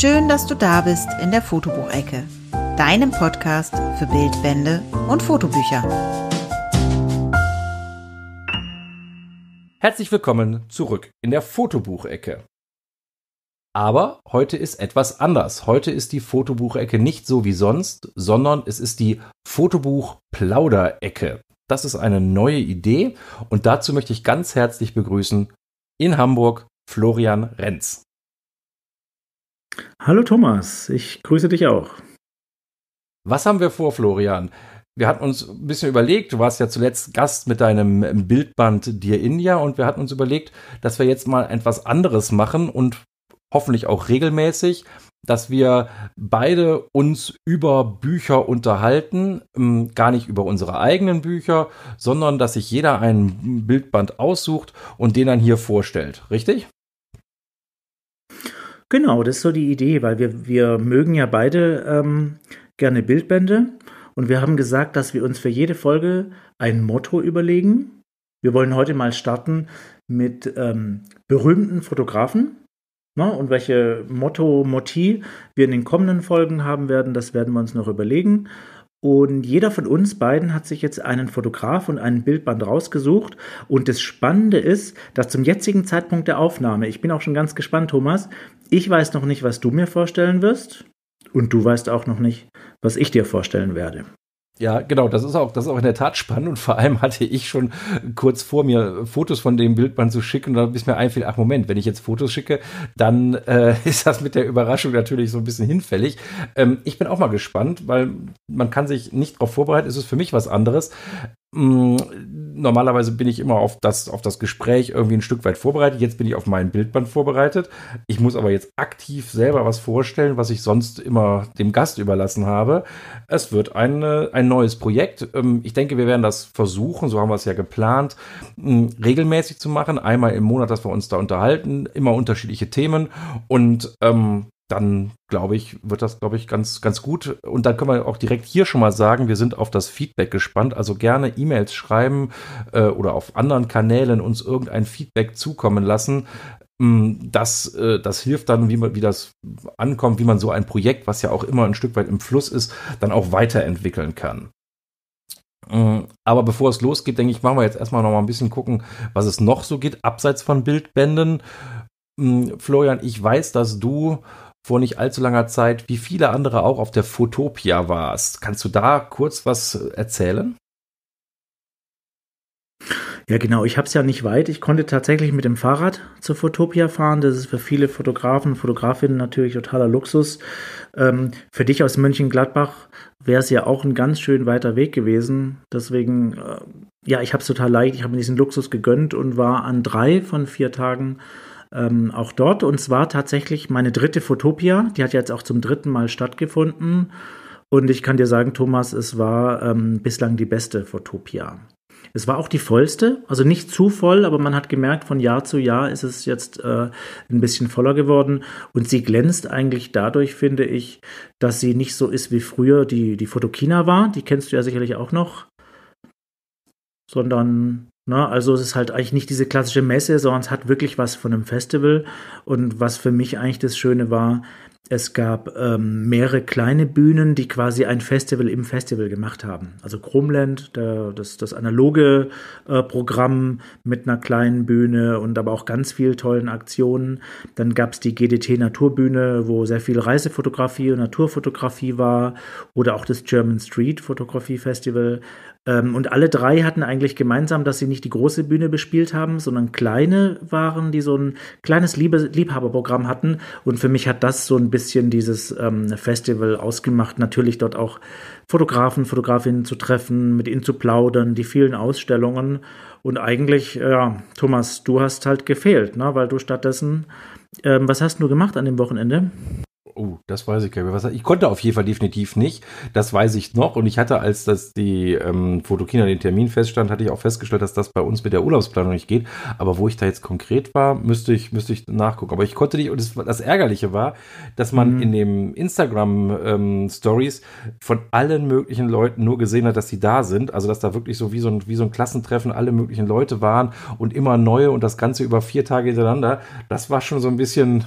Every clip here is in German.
Schön, dass du da bist in der Fotobuchecke, deinem Podcast für Bildbände und Fotobücher. Herzlich willkommen zurück in der Fotobuchecke. Aber heute ist etwas anders. Heute ist die Fotobuchecke nicht so wie sonst, sondern es ist die Fotobuch-Plauderecke. Das ist eine neue Idee und dazu möchte ich ganz herzlich begrüßen in Hamburg Florian Renz. Hallo Thomas, ich grüße dich auch. Was haben wir vor, Florian? wir hatten uns ein bisschen überlegt, du warst ja zuletzt Gast mit deinem Bildband Dear India und wir hatten uns überlegt, dass wir jetzt mal etwas anderes machen und hoffentlich auch regelmäßig, dass wir beide uns über Bücher unterhalten, ähm, gar nicht über unsere eigenen Bücher, sondern dass sich jeder einen Bildband aussucht und den dann hier vorstellt, richtig? Genau, das ist so die Idee, weil wir, wir mögen ja beide ähm, gerne Bildbände und wir haben gesagt, dass wir uns für jede Folge ein Motto überlegen. Wir wollen heute mal starten mit ähm, berühmten Fotografen. Na, ne? und welche Motto, Motiv wir in den kommenden Folgen haben werden, das werden wir uns noch überlegen. Und jeder von uns beiden hat sich jetzt einen Fotograf und einen Bildband rausgesucht. Und das Spannende ist, dass zum jetzigen Zeitpunkt der Aufnahme, ich bin auch schon ganz gespannt, Thomas, ich weiß noch nicht, was du mir vorstellen wirst. Und du weißt auch noch nicht, was ich dir vorstellen werde. Ja, genau, das ist auch, das ist auch in der Tat spannend und vor allem hatte ich schon kurz vor mir Fotos von dem Bildband zu schicken und dann bis mir einfiel, ach Moment, wenn ich jetzt Fotos schicke, dann äh, ist das mit der Überraschung natürlich so ein bisschen hinfällig. Ähm, ich bin auch mal gespannt, weil man kann sich nicht darauf vorbereiten, es ist für mich was anderes. Mm, normalerweise bin ich immer auf das, auf das Gespräch irgendwie ein Stück weit vorbereitet. Jetzt bin ich auf mein Bildband vorbereitet. Ich muss aber jetzt aktiv selber was vorstellen, was ich sonst immer dem Gast überlassen habe. Es wird eine, äh, ein neues Projekt. Ähm, ich denke, wir werden das versuchen, so haben wir es ja geplant, mm, regelmäßig zu machen. Einmal im Monat, dass wir uns da unterhalten, immer unterschiedliche Themen. Und ähm, dann glaube ich, wird das, glaube ich, ganz, ganz gut. Und dann können wir auch direkt hier schon mal sagen, wir sind auf das Feedback gespannt. Also gerne E-Mails schreiben äh, oder auf anderen Kanälen uns irgendein Feedback zukommen lassen. Mm, das, äh, das hilft dann, wie, man, wie das ankommt, wie man so ein Projekt, was ja auch immer ein Stück weit im Fluss ist, dann auch weiterentwickeln kann. Mm, aber bevor es losgeht, denke ich, machen wir jetzt erstmal noch mal ein bisschen gucken, was es noch so geht, abseits von Bildbänden. Mm, Florian, ich weiß, dass du vor nicht allzu langer Zeit, wie viele andere auch, auf der Fotopia warst. Kannst du da kurz was erzählen? Ja, genau. Ich habe es ja nicht weit. Ich konnte tatsächlich mit dem Fahrrad zur Fotopia fahren. Das ist für viele Fotografen, und Fotografinnen natürlich totaler Luxus. Ähm, für dich aus Mönchengladbach wäre es ja auch ein ganz schön weiter Weg gewesen. Deswegen, äh, ja, ich habe es total leicht. Ich habe mir diesen Luxus gegönnt und war an drei von vier Tagen ähm, auch dort. Und zwar tatsächlich meine dritte Fotopia. Die hat jetzt auch zum dritten Mal stattgefunden. Und ich kann dir sagen, Thomas, es war ähm, bislang die beste Fotopia. Es war auch die vollste, also nicht zu voll, aber man hat gemerkt, von Jahr zu Jahr ist es jetzt äh, ein bisschen voller geworden. Und sie glänzt eigentlich dadurch, finde ich, dass sie nicht so ist wie früher die, die Fotokina war. Die kennst du ja sicherlich auch noch. Sondern Ne? Also es ist halt eigentlich nicht diese klassische Messe, sondern es hat wirklich was von einem Festival. Und was für mich eigentlich das Schöne war, es gab ähm, mehrere kleine Bühnen, die quasi ein Festival im Festival gemacht haben. Also Krumland, der, das, das analoge äh, Programm mit einer kleinen Bühne und aber auch ganz viel tollen Aktionen. Dann gab es die GDT Naturbühne, wo sehr viel Reisefotografie und Naturfotografie war. Oder auch das German Street Fotografie Festival. Ähm, und alle drei hatten eigentlich gemeinsam, dass sie nicht die große Bühne bespielt haben, sondern kleine waren, die so ein kleines Liebe Liebhaberprogramm hatten. Und für mich hat das so ein bisschen dieses ähm, Festival ausgemacht. Natürlich dort auch Fotografen, Fotografinnen zu treffen, mit ihnen zu plaudern, die vielen Ausstellungen. Und eigentlich, äh, ja, Thomas, du hast halt gefehlt, ne? weil du stattdessen, ähm, was hast du gemacht an dem Wochenende? Das weiß ich gar nicht mehr. ich konnte auf jeden Fall definitiv nicht. Das weiß ich noch. Und ich hatte, als das die ähm, Fotokina den Termin feststand, hatte ich auch festgestellt, dass das bei uns mit der Urlaubsplanung nicht geht. Aber wo ich da jetzt konkret war, müsste ich, müsste ich nachgucken. Aber ich konnte nicht. Und das, das Ärgerliche war, dass man mhm. in dem Instagram ähm, Stories von allen möglichen Leuten nur gesehen hat, dass sie da sind. Also dass da wirklich so wie so ein, wie so ein Klassentreffen alle möglichen Leute waren und immer neue und das Ganze über vier Tage hintereinander. Das war schon so ein bisschen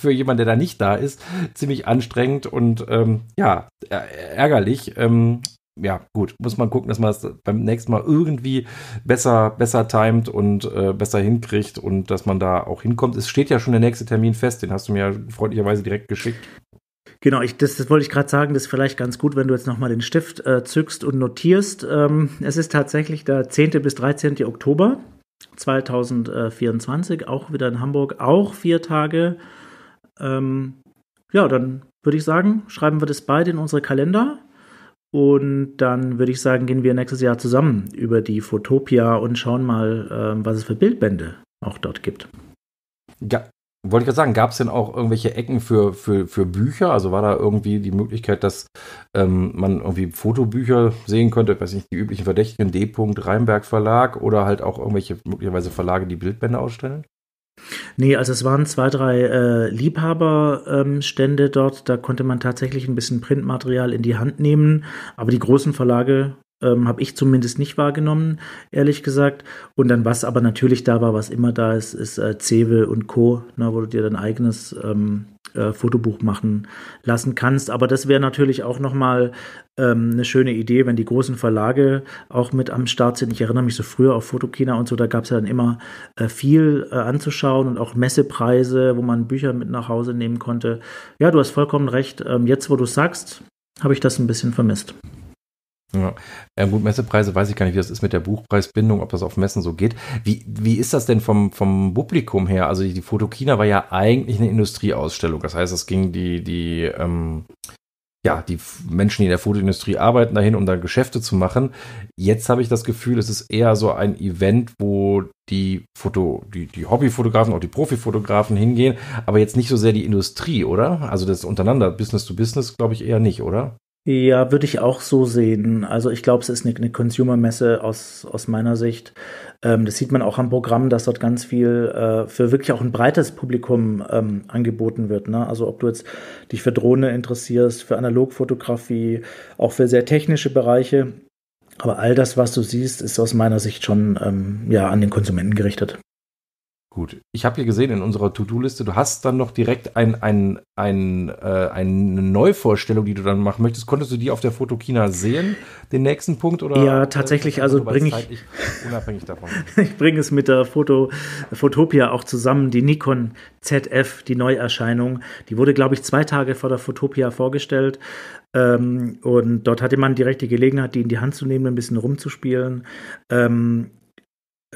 für jemanden, der da nicht da ist, ziemlich ziemlich anstrengend und ähm, ja, ärgerlich. Ähm, ja, gut, muss man gucken, dass man es das beim nächsten Mal irgendwie besser, besser timet und äh, besser hinkriegt und dass man da auch hinkommt. Es steht ja schon der nächste Termin fest, den hast du mir freundlicherweise direkt geschickt. Genau, ich, das, das, wollte ich gerade sagen, das ist vielleicht ganz gut, wenn du jetzt nochmal den Stift äh, zückst und notierst. Ähm, es ist tatsächlich der 10. bis 13. Oktober 2024, auch wieder in Hamburg, auch vier Tage. Ähm, ja, dann würde ich sagen, schreiben wir das beide in unsere Kalender. Und dann würde ich sagen, gehen wir nächstes Jahr zusammen über die Fotopia und schauen mal, ähm, was es für Bildbände auch dort gibt. Ja, wollte ich gerade sagen, gab es denn auch irgendwelche Ecken für, für, für Bücher? Also war da irgendwie die Möglichkeit, dass ähm, man irgendwie Fotobücher sehen könnte? Ich weiß nicht, die üblichen Verdächtigen, D. Rheinberg Verlag oder halt auch irgendwelche möglicherweise Verlage, die Bildbände ausstellen? Nee, also es waren zwei, drei äh, Liebhaberstände ähm, dort. Da konnte man tatsächlich ein bisschen Printmaterial in die Hand nehmen. Aber die großen Verlage ähm, habe ich zumindest nicht wahrgenommen, ehrlich gesagt. Und dann, was aber natürlich da war, was immer da ist, ist äh, Zewe und Co., ne, wo du dir dein eigenes ähm, äh, Fotobuch machen lassen kannst. Aber das wäre natürlich auch nochmal ähm, eine schöne Idee, wenn die großen Verlage auch mit am Start sind. Ich erinnere mich so früher auf Fotokina und so, da gab es ja dann immer äh, viel äh, anzuschauen und auch Messepreise, wo man Bücher mit nach Hause nehmen konnte. Ja, du hast vollkommen recht. Ähm, jetzt, wo du sagst, habe ich das ein bisschen vermisst. Ja. Ähm, gut, Messepreise weiß ich gar nicht, wie das ist mit der Buchpreisbindung, ob das auf Messen so geht. Wie, wie ist das denn vom, vom Publikum her? Also die, die Fotokina war ja eigentlich eine Industrieausstellung. Das heißt, es ging die, die, ähm, ja, die Menschen, die in der Fotoindustrie arbeiten, dahin, um da Geschäfte zu machen. Jetzt habe ich das Gefühl, es ist eher so ein Event, wo die Foto, die, die Hobbyfotografen, auch die Profifotografen hingehen, aber jetzt nicht so sehr die Industrie, oder? Also das untereinander, Business to Business, glaube ich, eher nicht, oder? Ja, würde ich auch so sehen. Also ich glaube, es ist eine, eine Consumer-Messe aus, aus meiner Sicht. Ähm, das sieht man auch am Programm, dass dort ganz viel äh, für wirklich auch ein breites Publikum ähm, angeboten wird. Ne? Also ob du jetzt dich für Drohne interessierst, für Analogfotografie, auch für sehr technische Bereiche. Aber all das, was du siehst, ist aus meiner Sicht schon ähm, ja, an den Konsumenten gerichtet. Gut, ich habe hier gesehen in unserer To-Do-Liste, du hast dann noch direkt ein, ein, ein, äh, eine Neuvorstellung, die du dann machen möchtest. Konntest du die auf der Fotokina sehen, den nächsten Punkt? Oder ja, tatsächlich, also bringe ich. Unabhängig davon. ich bringe es mit der Foto, Fotopia auch zusammen, die Nikon ZF, die Neuerscheinung. Die wurde, glaube ich, zwei Tage vor der Fotopia vorgestellt. Ähm, und dort hatte man direkt die Gelegenheit, die in die Hand zu nehmen, ein bisschen rumzuspielen. Ähm,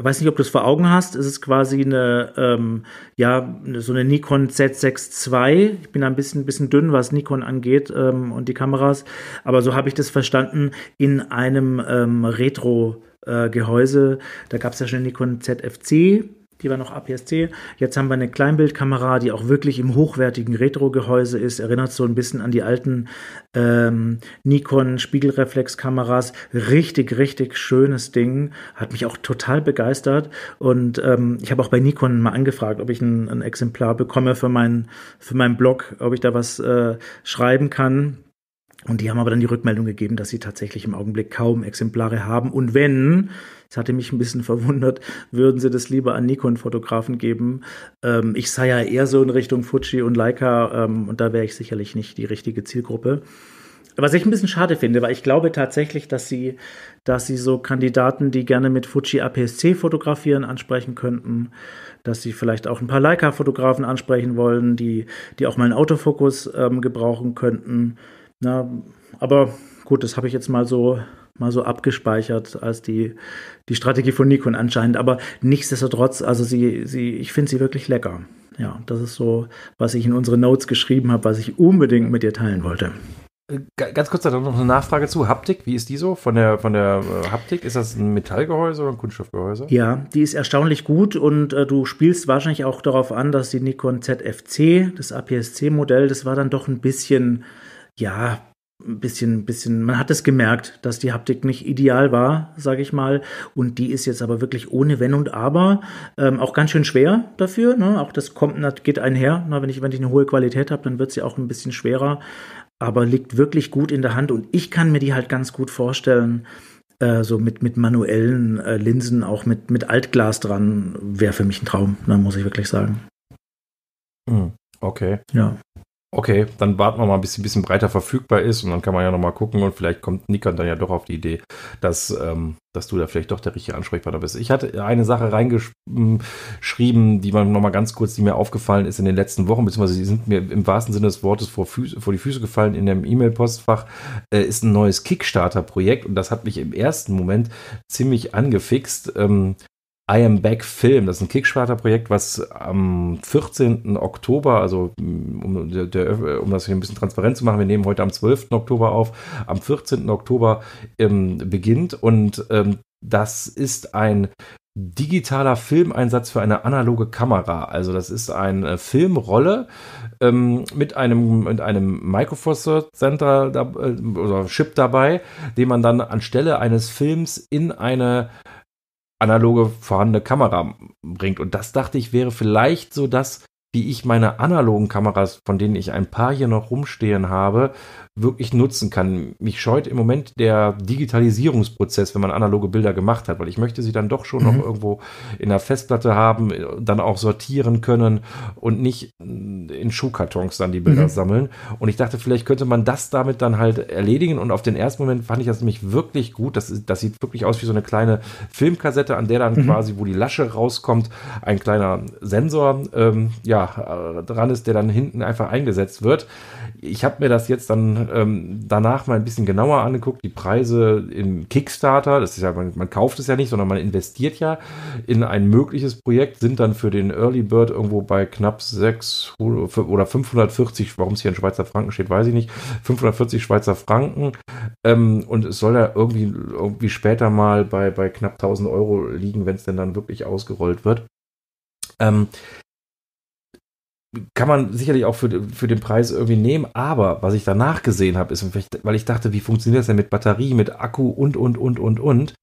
weiß nicht, ob du es vor Augen hast, es ist quasi eine, ähm, ja, so eine Nikon Z6 II. Ich bin ein bisschen, bisschen dünn, was Nikon angeht ähm, und die Kameras, aber so habe ich das verstanden, in einem ähm, Retro- äh, Gehäuse, da gab es ja schon eine Nikon ZFC, die war noch APS-C. Jetzt haben wir eine Kleinbildkamera, die auch wirklich im hochwertigen Retro-Gehäuse ist. Erinnert so ein bisschen an die alten ähm, Nikon-Spiegelreflexkameras. Richtig, richtig schönes Ding. Hat mich auch total begeistert. Und ähm, ich habe auch bei Nikon mal angefragt, ob ich ein, ein Exemplar bekomme für meinen für meinen Blog, ob ich da was äh, schreiben kann. Und die haben aber dann die Rückmeldung gegeben, dass sie tatsächlich im Augenblick kaum Exemplare haben. Und wenn, das hatte mich ein bisschen verwundert, würden sie das lieber an Nikon-Fotografen geben. Ähm, ich sei ja eher so in Richtung Fuji und Leica ähm, und da wäre ich sicherlich nicht die richtige Zielgruppe. Was ich ein bisschen schade finde, weil ich glaube tatsächlich, dass sie, dass sie so Kandidaten, die gerne mit Fuji APS-C fotografieren, ansprechen könnten, dass sie vielleicht auch ein paar Leica-Fotografen ansprechen wollen, die, die auch mal einen Autofokus ähm, gebrauchen könnten na, aber gut, das habe ich jetzt mal so mal so abgespeichert als die, die Strategie von Nikon anscheinend. Aber nichtsdestotrotz, also sie, sie, ich finde sie wirklich lecker. Ja, das ist so, was ich in unsere Notes geschrieben habe, was ich unbedingt mit dir teilen wollte. Ganz kurz da noch eine Nachfrage zu Haptik. Wie ist die so von der von der äh, Haptik? Ist das ein Metallgehäuse oder ein Kunststoffgehäuse? Ja, die ist erstaunlich gut und äh, du spielst wahrscheinlich auch darauf an, dass die Nikon ZFC, das APS-C-Modell, das war dann doch ein bisschen ja, ein bisschen, bisschen, man hat es gemerkt, dass die Haptik nicht ideal war, sage ich mal. Und die ist jetzt aber wirklich ohne Wenn und Aber ähm, auch ganz schön schwer dafür. Ne? Auch das kommt, geht einher. Na, wenn, ich, wenn ich eine hohe Qualität habe, dann wird sie auch ein bisschen schwerer. Aber liegt wirklich gut in der Hand und ich kann mir die halt ganz gut vorstellen, äh, so mit, mit manuellen äh, Linsen, auch mit, mit Altglas dran, wäre für mich ein Traum, ne, muss ich wirklich sagen. Hm, okay. Ja okay, dann warten wir mal, bis sie ein bisschen breiter verfügbar ist und dann kann man ja nochmal gucken und vielleicht kommt Nikon dann ja doch auf die Idee, dass, ähm, dass du da vielleicht doch der richtige Ansprechpartner bist. Ich hatte eine Sache reingeschrieben, die man nochmal ganz kurz, die mir aufgefallen ist in den letzten Wochen, beziehungsweise die sind mir im wahrsten Sinne des Wortes vor, Füße, vor die Füße gefallen in dem E-Mail-Postfach, äh, ist ein neues Kickstarter-Projekt und das hat mich im ersten Moment ziemlich angefixt. Ähm, I Am Back Film. Das ist ein Kickstarter-Projekt, was am 14. Oktober, also mm, um, der, um, das hier ein bisschen transparent zu machen, wir nehmen heute am 12. Oktober auf, am 14. Oktober ähm, beginnt und ähm, das ist ein digitaler Filmeinsatz für eine analoge Kamera. Also das ist eine Filmrolle ähm, mit einem mit einem Microprocessor Center da, äh, oder Chip dabei, den man dann anstelle eines Films in eine analoge vorhandene Kamera bringt. Und das dachte ich wäre vielleicht so das, wie ich meine analogen Kameras, von denen ich ein paar hier noch rumstehen habe, wirklich nutzen kann. Mich scheut im Moment der Digitalisierungsprozess, wenn man analoge Bilder gemacht hat, weil ich möchte sie dann doch schon mhm. noch irgendwo in der Festplatte haben, dann auch sortieren können und nicht in Schuhkartons dann die Bilder mhm. sammeln. Und ich dachte, vielleicht könnte man das damit dann halt erledigen. Und auf den ersten Moment fand ich das nämlich wirklich gut. Das, das sieht wirklich aus wie so eine kleine Filmkassette, an der dann mhm. quasi, wo die Lasche rauskommt, ein kleiner Sensor ähm, ja, äh, dran ist, der dann hinten einfach eingesetzt wird. Ich habe mir das jetzt dann ähm, danach mal ein bisschen genauer angeguckt. Die Preise im Kickstarter, das ist ja, man, man, kauft es ja nicht, sondern man investiert ja in ein mögliches Projekt, sind dann für den Early Bird irgendwo bei knapp 600 oder 540, warum es hier in Schweizer Franken steht, weiß ich nicht, 540 Schweizer Franken. Ähm, und es soll ja irgendwie, irgendwie später mal bei, bei knapp 1000 Euro liegen, wenn es denn dann wirklich ausgerollt wird. Ähm, kann man sicherlich auch für, für den Preis irgendwie nehmen, aber was ich danach gesehen habe, ist, weil ich dachte, wie funktioniert das denn mit Batterie, mit Akku und, und, und, und, und.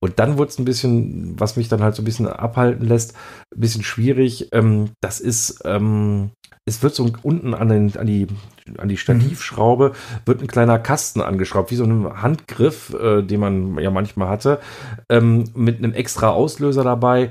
Und dann wurde es ein bisschen, was mich dann halt so ein bisschen abhalten lässt, ein bisschen schwierig. Ähm, das ist, ähm, es wird so unten an, den, an, die, an die Stativschraube, wird ein kleiner Kasten angeschraubt, wie so ein Handgriff, äh, den man ja manchmal hatte, ähm, mit einem extra Auslöser dabei.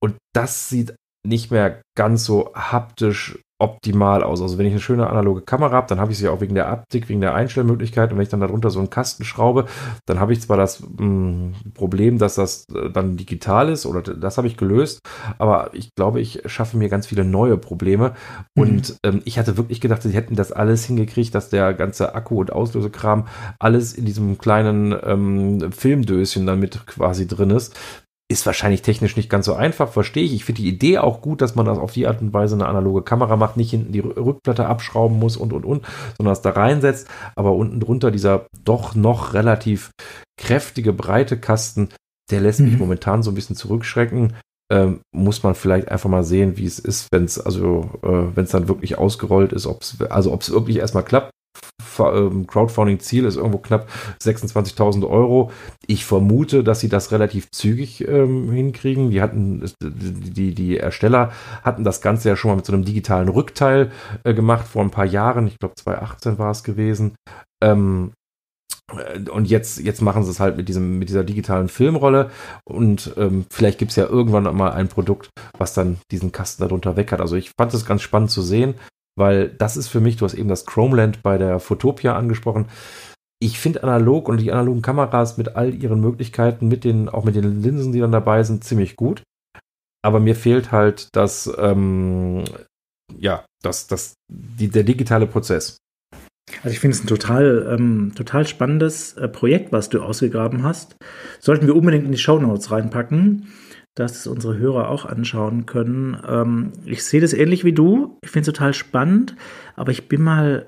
Und das sieht nicht mehr ganz so haptisch optimal aus. Also wenn ich eine schöne analoge Kamera habe, dann habe ich sie auch wegen der Optik, wegen der Einstellmöglichkeit und wenn ich dann darunter so einen Kasten schraube, dann habe ich zwar das mh, hm, Problem, dass das äh, dann digital ist oder das habe ich gelöst, aber ich glaube, ich schaffe mir ganz viele neue Probleme mhm. und ähm, ich hatte wirklich gedacht, sie hätten das alles hingekriegt, dass der ganze Akku und Auslösekram alles in diesem kleinen ähm, Filmdöschen dann quasi drin ist ist wahrscheinlich technisch nicht ganz so einfach, verstehe ich. Ich finde die Idee auch gut, dass man das auf die Art und Weise eine analoge Kamera macht, nicht hinten die Rückplatte abschrauben muss und und und, sondern es da reinsetzt. Aber unten drunter dieser doch noch relativ kräftige, breite Kasten, der lässt mhm. mich momentan so ein bisschen zurückschrecken. Ähm, muss man vielleicht einfach mal sehen, wie es ist, wenn es also äh, wenn es dann wirklich ausgerollt ist, ob's, also ob es wirklich erstmal klappt. Ähm, Crowdfunding-Ziel ist irgendwo knapp 26.000 Euro. Ich vermute, dass sie das relativ zügig ähm, hinkriegen. Die hatten, die, die Ersteller hatten das Ganze ja schon mal mit so einem digitalen Rückteil äh, gemacht vor ein paar Jahren. Ich glaube, 2018 war es gewesen. Ähm, äh, und jetzt, jetzt machen sie es halt mit, diesem, mit dieser digitalen Filmrolle. Und ähm, vielleicht gibt es ja irgendwann mal ein Produkt, was dann diesen Kasten darunter weg hat. Also ich fand es ganz spannend zu sehen. Weil das ist für mich, du hast eben das Chromeland bei der Photopia angesprochen. Ich finde analog und die analogen Kameras mit all ihren Möglichkeiten, mit den, auch mit den Linsen, die dann dabei sind, ziemlich gut. Aber mir fehlt halt das, ähm, ja, das, das, die, der digitale Prozess. Also ich finde es ein total, ähm, total spannendes äh, Projekt, was du ausgegraben hast. Sollten wir unbedingt in die Show Notes reinpacken dass es unsere Hörer auch anschauen können. Ähm, ich sehe das ähnlich wie du. Ich finde es total spannend, aber ich bin mal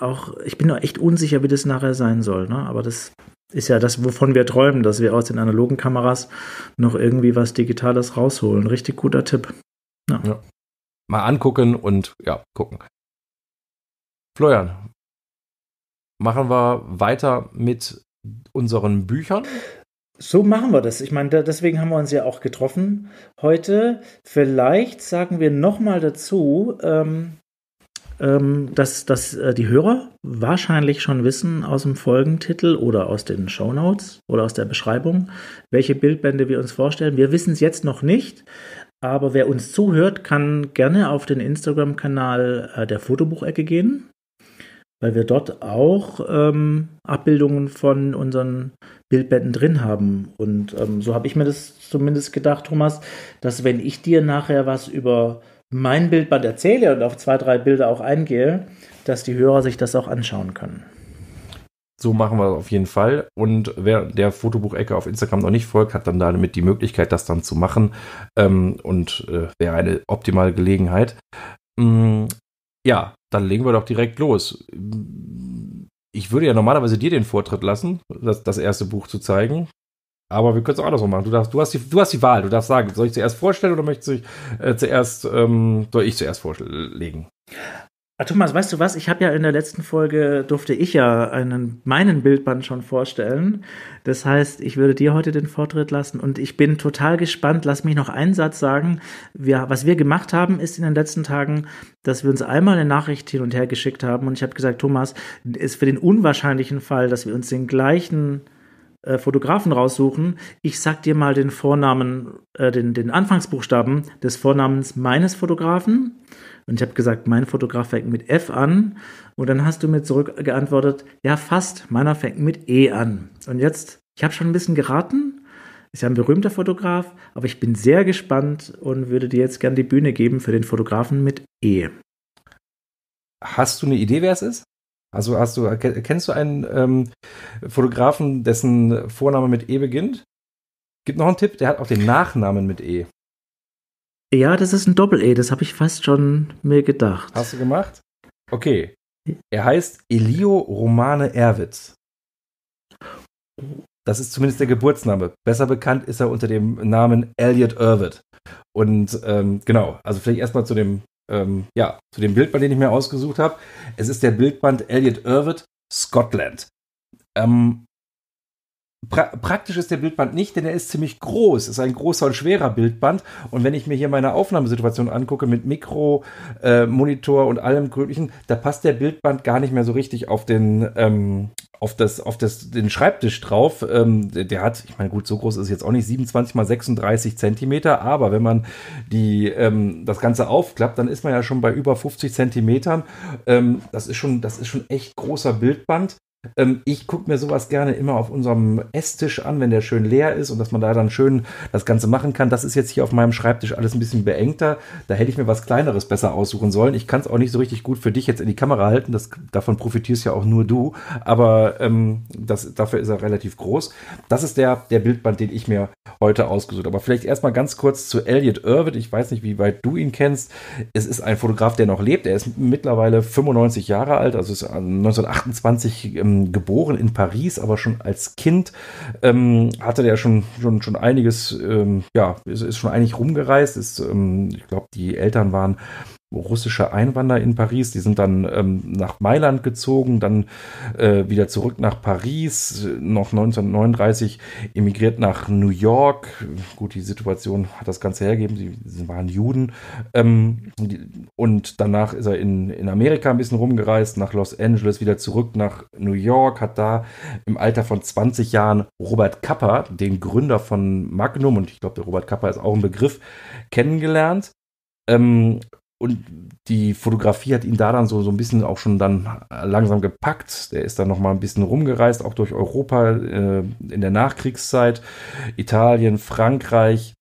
auch, ich bin auch echt unsicher, wie das nachher sein soll. Ne? Aber das ist ja das, wovon wir träumen, dass wir aus den analogen Kameras noch irgendwie was Digitales rausholen. Richtig guter Tipp. Ja. Ja. Mal angucken und ja, gucken. Florian, machen wir weiter mit unseren Büchern. So machen wir das. Ich meine, da, deswegen haben wir uns ja auch getroffen heute. Vielleicht sagen wir nochmal dazu, ähm, ähm, dass, dass äh, die Hörer wahrscheinlich schon wissen aus dem Folgentitel oder aus den Shownotes oder aus der Beschreibung, welche Bildbände wir uns vorstellen. Wir wissen es jetzt noch nicht, aber wer uns zuhört, kann gerne auf den Instagram-Kanal äh, der Fotobuchecke gehen weil wir dort auch ähm, Abbildungen von unseren Bildbetten drin haben. Und ähm, so habe ich mir das zumindest gedacht, Thomas, dass wenn ich dir nachher was über mein Bildband erzähle und auf zwei, drei Bilder auch eingehe, dass die Hörer sich das auch anschauen können. So machen wir es auf jeden Fall. Und wer der Fotobuchecke auf Instagram noch nicht folgt, hat dann damit die Möglichkeit, das dann zu machen. Ähm, und äh, wäre eine optimale Gelegenheit. Mm, ja, dann legen wir doch direkt los. Ich würde ja normalerweise dir den Vortritt lassen, das, das erste Buch zu zeigen. Aber wir können es auch andersrum machen. Du, darfst, du, hast die, du hast die Wahl. Du darfst sagen, soll ich zuerst vorstellen oder möchtest du äh, zuerst, ähm, soll ich zuerst vorlegen? Ah, Thomas, weißt du was? Ich habe ja in der letzten Folge durfte ich ja einen, meinen Bildband schon vorstellen. Das heißt, ich würde dir heute den Vortritt lassen und ich bin total gespannt. Lass mich noch einen Satz sagen. Wir, was wir gemacht haben, ist in den letzten Tagen, dass wir uns einmal eine Nachricht hin und her geschickt haben und ich habe gesagt, Thomas, ist für den unwahrscheinlichen Fall, dass wir uns den gleichen äh, Fotografen raussuchen. Ich sag dir mal den Vornamen, äh, den, den Anfangsbuchstaben des Vornamens meines Fotografen und ich habe gesagt, mein Fotograf fängt mit F an. Und dann hast du mir zurückgeantwortet, ja, fast, meiner fängt mit E an. Und jetzt, ich habe schon ein bisschen geraten. Ist ja ein berühmter Fotograf, aber ich bin sehr gespannt und würde dir jetzt gern die Bühne geben für den Fotografen mit E. Hast du eine Idee, wer es ist? Also hast du, kennst du einen ähm, Fotografen, dessen Vorname mit E beginnt? Gibt noch einen Tipp, der hat auch den Nachnamen mit E. Ja, das ist ein Doppel-E, das habe ich fast schon mir gedacht. Hast du gemacht? Okay. Er heißt Elio Romane Erwitz. Das ist zumindest der Geburtsname. Besser bekannt ist er unter dem Namen Elliot Irvitt. Und ähm, genau, also vielleicht erstmal zu dem, ähm, ja, zu dem Bildband, den ich mir ausgesucht habe. Es ist der Bildband Elliot Irvitt, Scotland. Ähm, pra praktisch ist der Bildband nicht, denn er ist ziemlich groß, ist ein großer und schwerer Bildband. Und wenn ich mir hier meine Aufnahmesituation angucke mit Mikro, äh, Monitor und allem Möglichen, da passt der Bildband gar nicht mehr so richtig auf den, ähm, auf das, auf das, den Schreibtisch drauf. Ähm, der hat, ich meine, gut, so groß ist jetzt auch nicht 27 mal 36 Zentimeter, aber wenn man die, ähm, das Ganze aufklappt, dann ist man ja schon bei über 50 Zentimetern. Ähm, das ist schon, das ist schon echt großer Bildband. Ähm, ich gucke mir sowas gerne immer auf unserem Esstisch an, wenn der schön leer ist und dass man da dann schön das Ganze machen kann. Das ist jetzt hier auf meinem Schreibtisch alles ein bisschen beengter. Da hätte ich mir was Kleineres besser aussuchen sollen. Ich kann es auch nicht so richtig gut für dich jetzt in die Kamera halten. Das, davon profitierst ja auch nur du. Aber ähm, das, dafür ist er relativ groß. Das ist der, der Bildband, den ich mir heute ausgesucht habe. Aber vielleicht erstmal ganz kurz zu Elliot Irvitt. Ich weiß nicht, wie weit du ihn kennst. Es ist ein Fotograf, der noch lebt. Er ist mittlerweile 95 Jahre alt, also ist 1928 äh, im ähm, geboren in Paris, aber schon als Kind ähm, hatte der schon, schon, schon einiges, ähm, ja, ist, ist, schon eigentlich rumgereist. Ist, ähm, ich glaube, die Eltern waren russische Einwanderer in Paris, die sind dann ähm, nach Mailand gezogen, dann äh, wieder zurück nach Paris, noch 1939 emigriert nach New York. Gut, die Situation hat das Ganze hergeben, sie, waren Juden. Ähm, und danach ist er in, in Amerika ein bisschen rumgereist, nach Los Angeles, wieder zurück nach New York, hat da im Alter von 20 Jahren Robert Kappa, den Gründer von Magnum, und ich glaube, der Robert Kappa ist auch ein Begriff, kennengelernt. Ähm, und die Fotografie hat ihn da dann so, so ein bisschen auch schon dann langsam gepackt. Der ist dann noch mal ein bisschen rumgereist, auch durch Europa äh, in der Nachkriegszeit, Italien, Frankreich.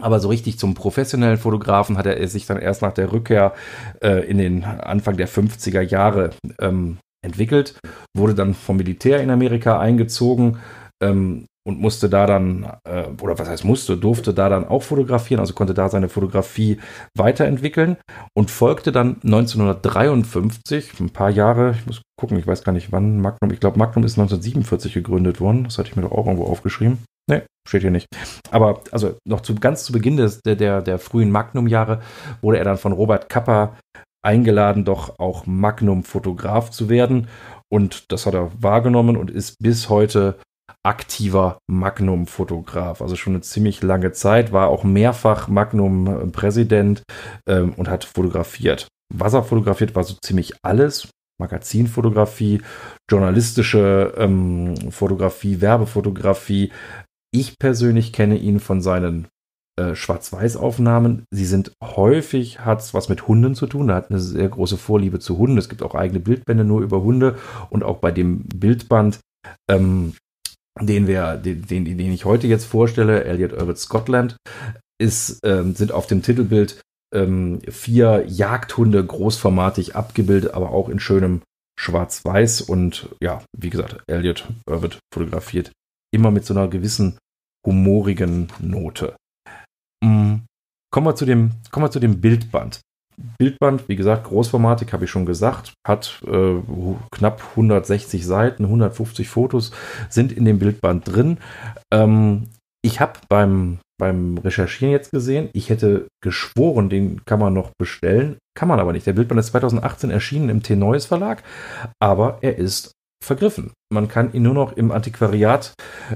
Aber so richtig zum professionellen Fotografen hat er sich dann erst nach der Rückkehr äh, in den Anfang der 50er Jahre ähm, entwickelt, wurde dann vom Militär in Amerika eingezogen, ähm, und musste da dann, äh, oder was heißt musste, durfte da dann auch fotografieren, also konnte da seine Fotografie weiterentwickeln und folgte dann 1953, ein paar Jahre, ich muss gucken, ich weiß gar nicht wann Magnum, ich glaube Magnum ist 1947 gegründet worden, das hatte ich mir doch auch irgendwo aufgeschrieben. Ne, steht hier nicht. Aber also noch zu, ganz zu Beginn des, der, der, der frühen Magnum-Jahre wurde er dann von Robert Kappa eingeladen, doch auch Magnum-Fotograf zu werden. Und das hat er wahrgenommen und ist bis heute aktiver Magnum-Fotograf, also schon eine ziemlich lange Zeit, war auch mehrfach Magnum-Präsident ähm, und hat fotografiert. Was er fotografiert, war so ziemlich alles. Magazinfotografie, journalistische ähm, Fotografie, Werbefotografie. Ich persönlich kenne ihn von seinen äh, Schwarz-Weiß-Aufnahmen. Sie sind häufig, hat es was mit Hunden zu tun. Er hat eine sehr große Vorliebe zu Hunden. Es gibt auch eigene Bildbände nur über Hunde. Und auch bei dem Bildband ähm, den wir, den, den, den ich heute jetzt vorstelle, Elliot Irvitt Scotland, ist, ähm, sind auf dem Titelbild ähm, vier Jagdhunde großformatig abgebildet, aber auch in schönem Schwarz-Weiß und ja, wie gesagt, Elliot Irvitt fotografiert immer mit so einer gewissen humorigen Note. Mhm. Kommen wir zu dem, kommen wir zu dem Bildband. Bildband, wie gesagt, Großformatik, habe ich schon gesagt, hat äh, knapp 160 Seiten, 150 Fotos sind in dem Bildband drin. Ähm, ich habe beim, beim Recherchieren jetzt gesehen, ich hätte geschworen, den kann man noch bestellen, kann man aber nicht. Der Bildband ist 2018 erschienen im T-Neues Verlag, aber er ist vergriffen. Man kann ihn nur noch im Antiquariat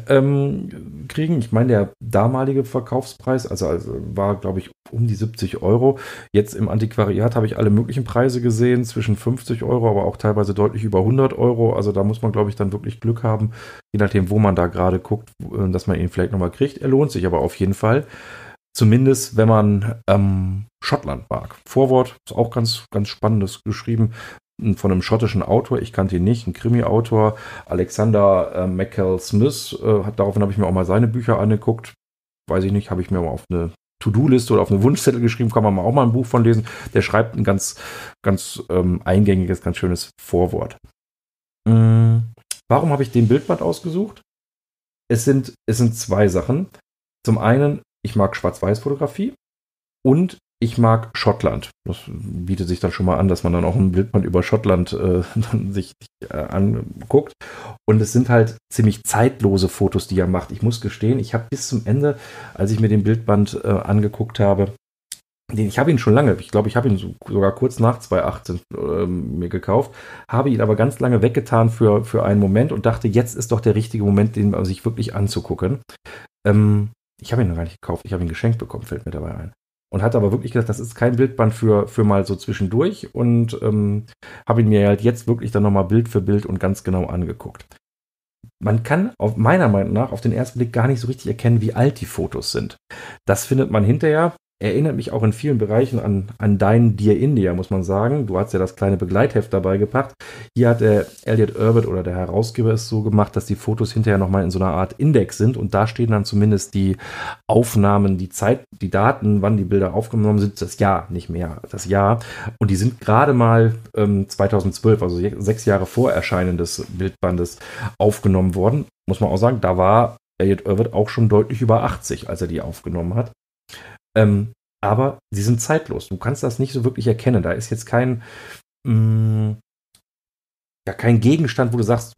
ähm, kriegen. Ich meine, der damalige Verkaufspreis, also, also war, glaube ich, um die 70 Euro. Jetzt im Antiquariat habe ich alle möglichen Preise gesehen, zwischen 50 Euro, aber auch teilweise deutlich über 100 Euro. Also da muss man, glaube ich, dann wirklich Glück haben, je nachdem, wo man da gerade guckt, äh, dass man ihn vielleicht nochmal kriegt. Er lohnt sich aber auf jeden Fall. Zumindest, wenn man ähm, Schottland mag. Vorwort ist auch ganz, ganz spannendes geschrieben von einem schottischen Autor, ich kannte ihn nicht, ein Krimi-Autor, Alexander äh, McCall Smith. Äh, hat, daraufhin habe ich mir auch mal seine Bücher angeguckt. Weiß ich nicht, habe ich mir mal auf eine To-Do-Liste oder auf eine Wunschzettel geschrieben, kann man auch mal ein Buch von lesen. Der schreibt ein ganz, ganz ähm, eingängiges, ganz schönes Vorwort. Ähm, warum habe ich den Bildband ausgesucht? Es sind, es sind zwei Sachen. Zum einen, ich mag Schwarz-Weiß-Fotografie und ich mag Schottland. Das bietet sich dann schon mal an, dass man dann auch ein Bildband über Schottland äh, sich äh, anguckt. Und es sind halt ziemlich zeitlose Fotos, die er macht. Ich muss gestehen, ich habe bis zum Ende, als ich mir den Bildband äh, angeguckt habe, den, ich habe ihn schon lange, ich glaube, ich habe ihn so, sogar kurz nach 2018 äh, mir gekauft, habe ihn aber ganz lange weggetan für, für einen Moment und dachte, jetzt ist doch der richtige Moment, den man sich wirklich anzugucken. Ähm, ich habe ihn noch gar nicht gekauft, ich habe ihn geschenkt bekommen, fällt mir dabei ein und hatte aber wirklich gesagt, das ist kein Bildband für, für mal so zwischendurch und ähm, habe ihn mir halt jetzt wirklich dann nochmal Bild für Bild und ganz genau angeguckt. Man kann auf meiner Meinung nach auf den ersten Blick gar nicht so richtig erkennen, wie alt die Fotos sind. Das findet man hinterher, erinnert mich auch in vielen Bereichen an, an dein Dear India, muss man sagen. Du hast ja das kleine Begleitheft dabei gepackt. Hier hat der Elliot Urbit oder der Herausgeber es so gemacht, dass die Fotos hinterher nochmal in so einer Art Index sind und da stehen dann zumindest die Aufnahmen, die Zeit, die Daten, wann die Bilder aufgenommen sind, das Jahr, nicht mehr, das Jahr. Und die sind gerade mal ähm, 2012, also sechs Jahre vor Erscheinen des Bildbandes, aufgenommen worden. Muss man auch sagen, da war Elliot Irvitt auch schon deutlich über 80, als er die aufgenommen hat. Ähm, aber sie sind zeitlos. Du kannst das nicht so wirklich erkennen. Da ist jetzt kein mh, mm, ja kein Gegenstand, wo du sagst,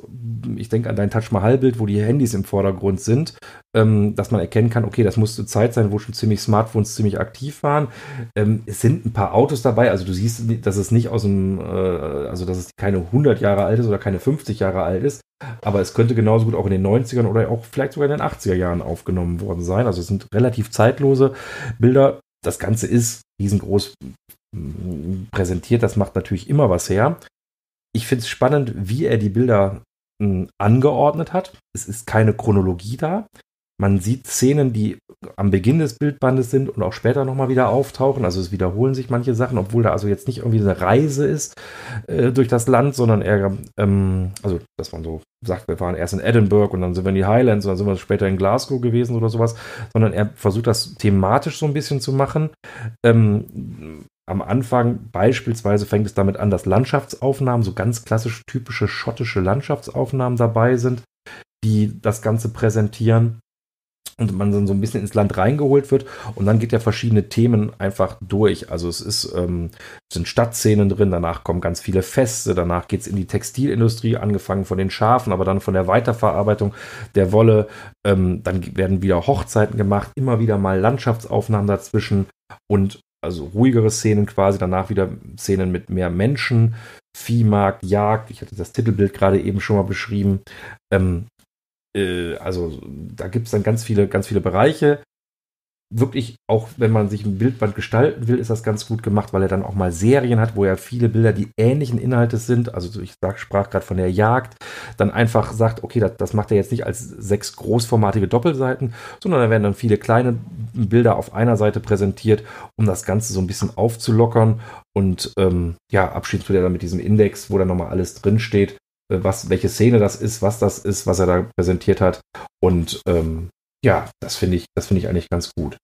ich denke an dein Touch Mahal-Bild, wo die Handys im Vordergrund sind, ähm, dass man erkennen kann, okay, das musste Zeit sein, wo schon ziemlich Smartphones ziemlich aktiv waren. Ähm, es sind ein paar Autos dabei, also du siehst, dass es nicht aus dem, äh, also dass es keine 100 Jahre alt ist oder keine 50 Jahre alt ist, aber es könnte genauso gut auch in den 90ern oder auch vielleicht sogar in den 80er Jahren aufgenommen worden sein. Also es sind relativ zeitlose Bilder. Das Ganze ist riesengroß präsentiert, das macht natürlich immer was her ich finde es spannend, wie er die Bilder hm, angeordnet hat. Es ist keine Chronologie da. Man sieht Szenen, die am Beginn des Bildbandes sind und auch später nochmal wieder auftauchen. Also es wiederholen sich manche Sachen, obwohl da also jetzt nicht irgendwie eine Reise ist äh, durch das Land, sondern eher, ähm, also dass man so sagt, wir waren erst in Edinburgh und dann sind wir in die Highlands und dann sind wir später in Glasgow gewesen oder sowas, sondern er versucht das thematisch so ein bisschen zu machen. Ähm, am Anfang beispielsweise fängt es damit an, dass Landschaftsaufnahmen, so ganz klassisch typische schottische Landschaftsaufnahmen dabei sind, die das Ganze präsentieren und man dann so ein bisschen ins Land reingeholt wird und dann geht er verschiedene Themen einfach durch. Also es ist, ähm, sind Stadtszenen drin, danach kommen ganz viele Feste, danach geht es in die Textilindustrie, angefangen von den Schafen, aber dann von der Weiterverarbeitung der Wolle. Ähm, dann werden wieder Hochzeiten gemacht, immer wieder mal Landschaftsaufnahmen dazwischen und also ruhigere Szenen quasi, danach wieder Szenen mit mehr Menschen, Viehmarkt, Jagd, ich hatte das Titelbild gerade eben schon mal beschrieben. Ähm, äh, also da gibt es dann ganz viele, ganz viele Bereiche wirklich, auch wenn man sich ein Bildband gestalten will, ist das ganz gut gemacht, weil er dann auch mal Serien hat, wo er viele Bilder, die ähnlichen Inhaltes sind. Also ich sag, sprach gerade von der Jagd, dann einfach sagt, okay, das, das macht er jetzt nicht als sechs großformatige Doppelseiten, sondern da werden dann viele kleine Bilder auf einer Seite präsentiert, um das Ganze so ein bisschen aufzulockern. Und ähm, ja, abschließend wieder dann mit diesem Index, wo dann nochmal alles drinsteht, äh, was, welche Szene das ist, was das ist, was er da präsentiert hat. Und ähm, ja, das finde ich, das finde ich eigentlich ganz gut.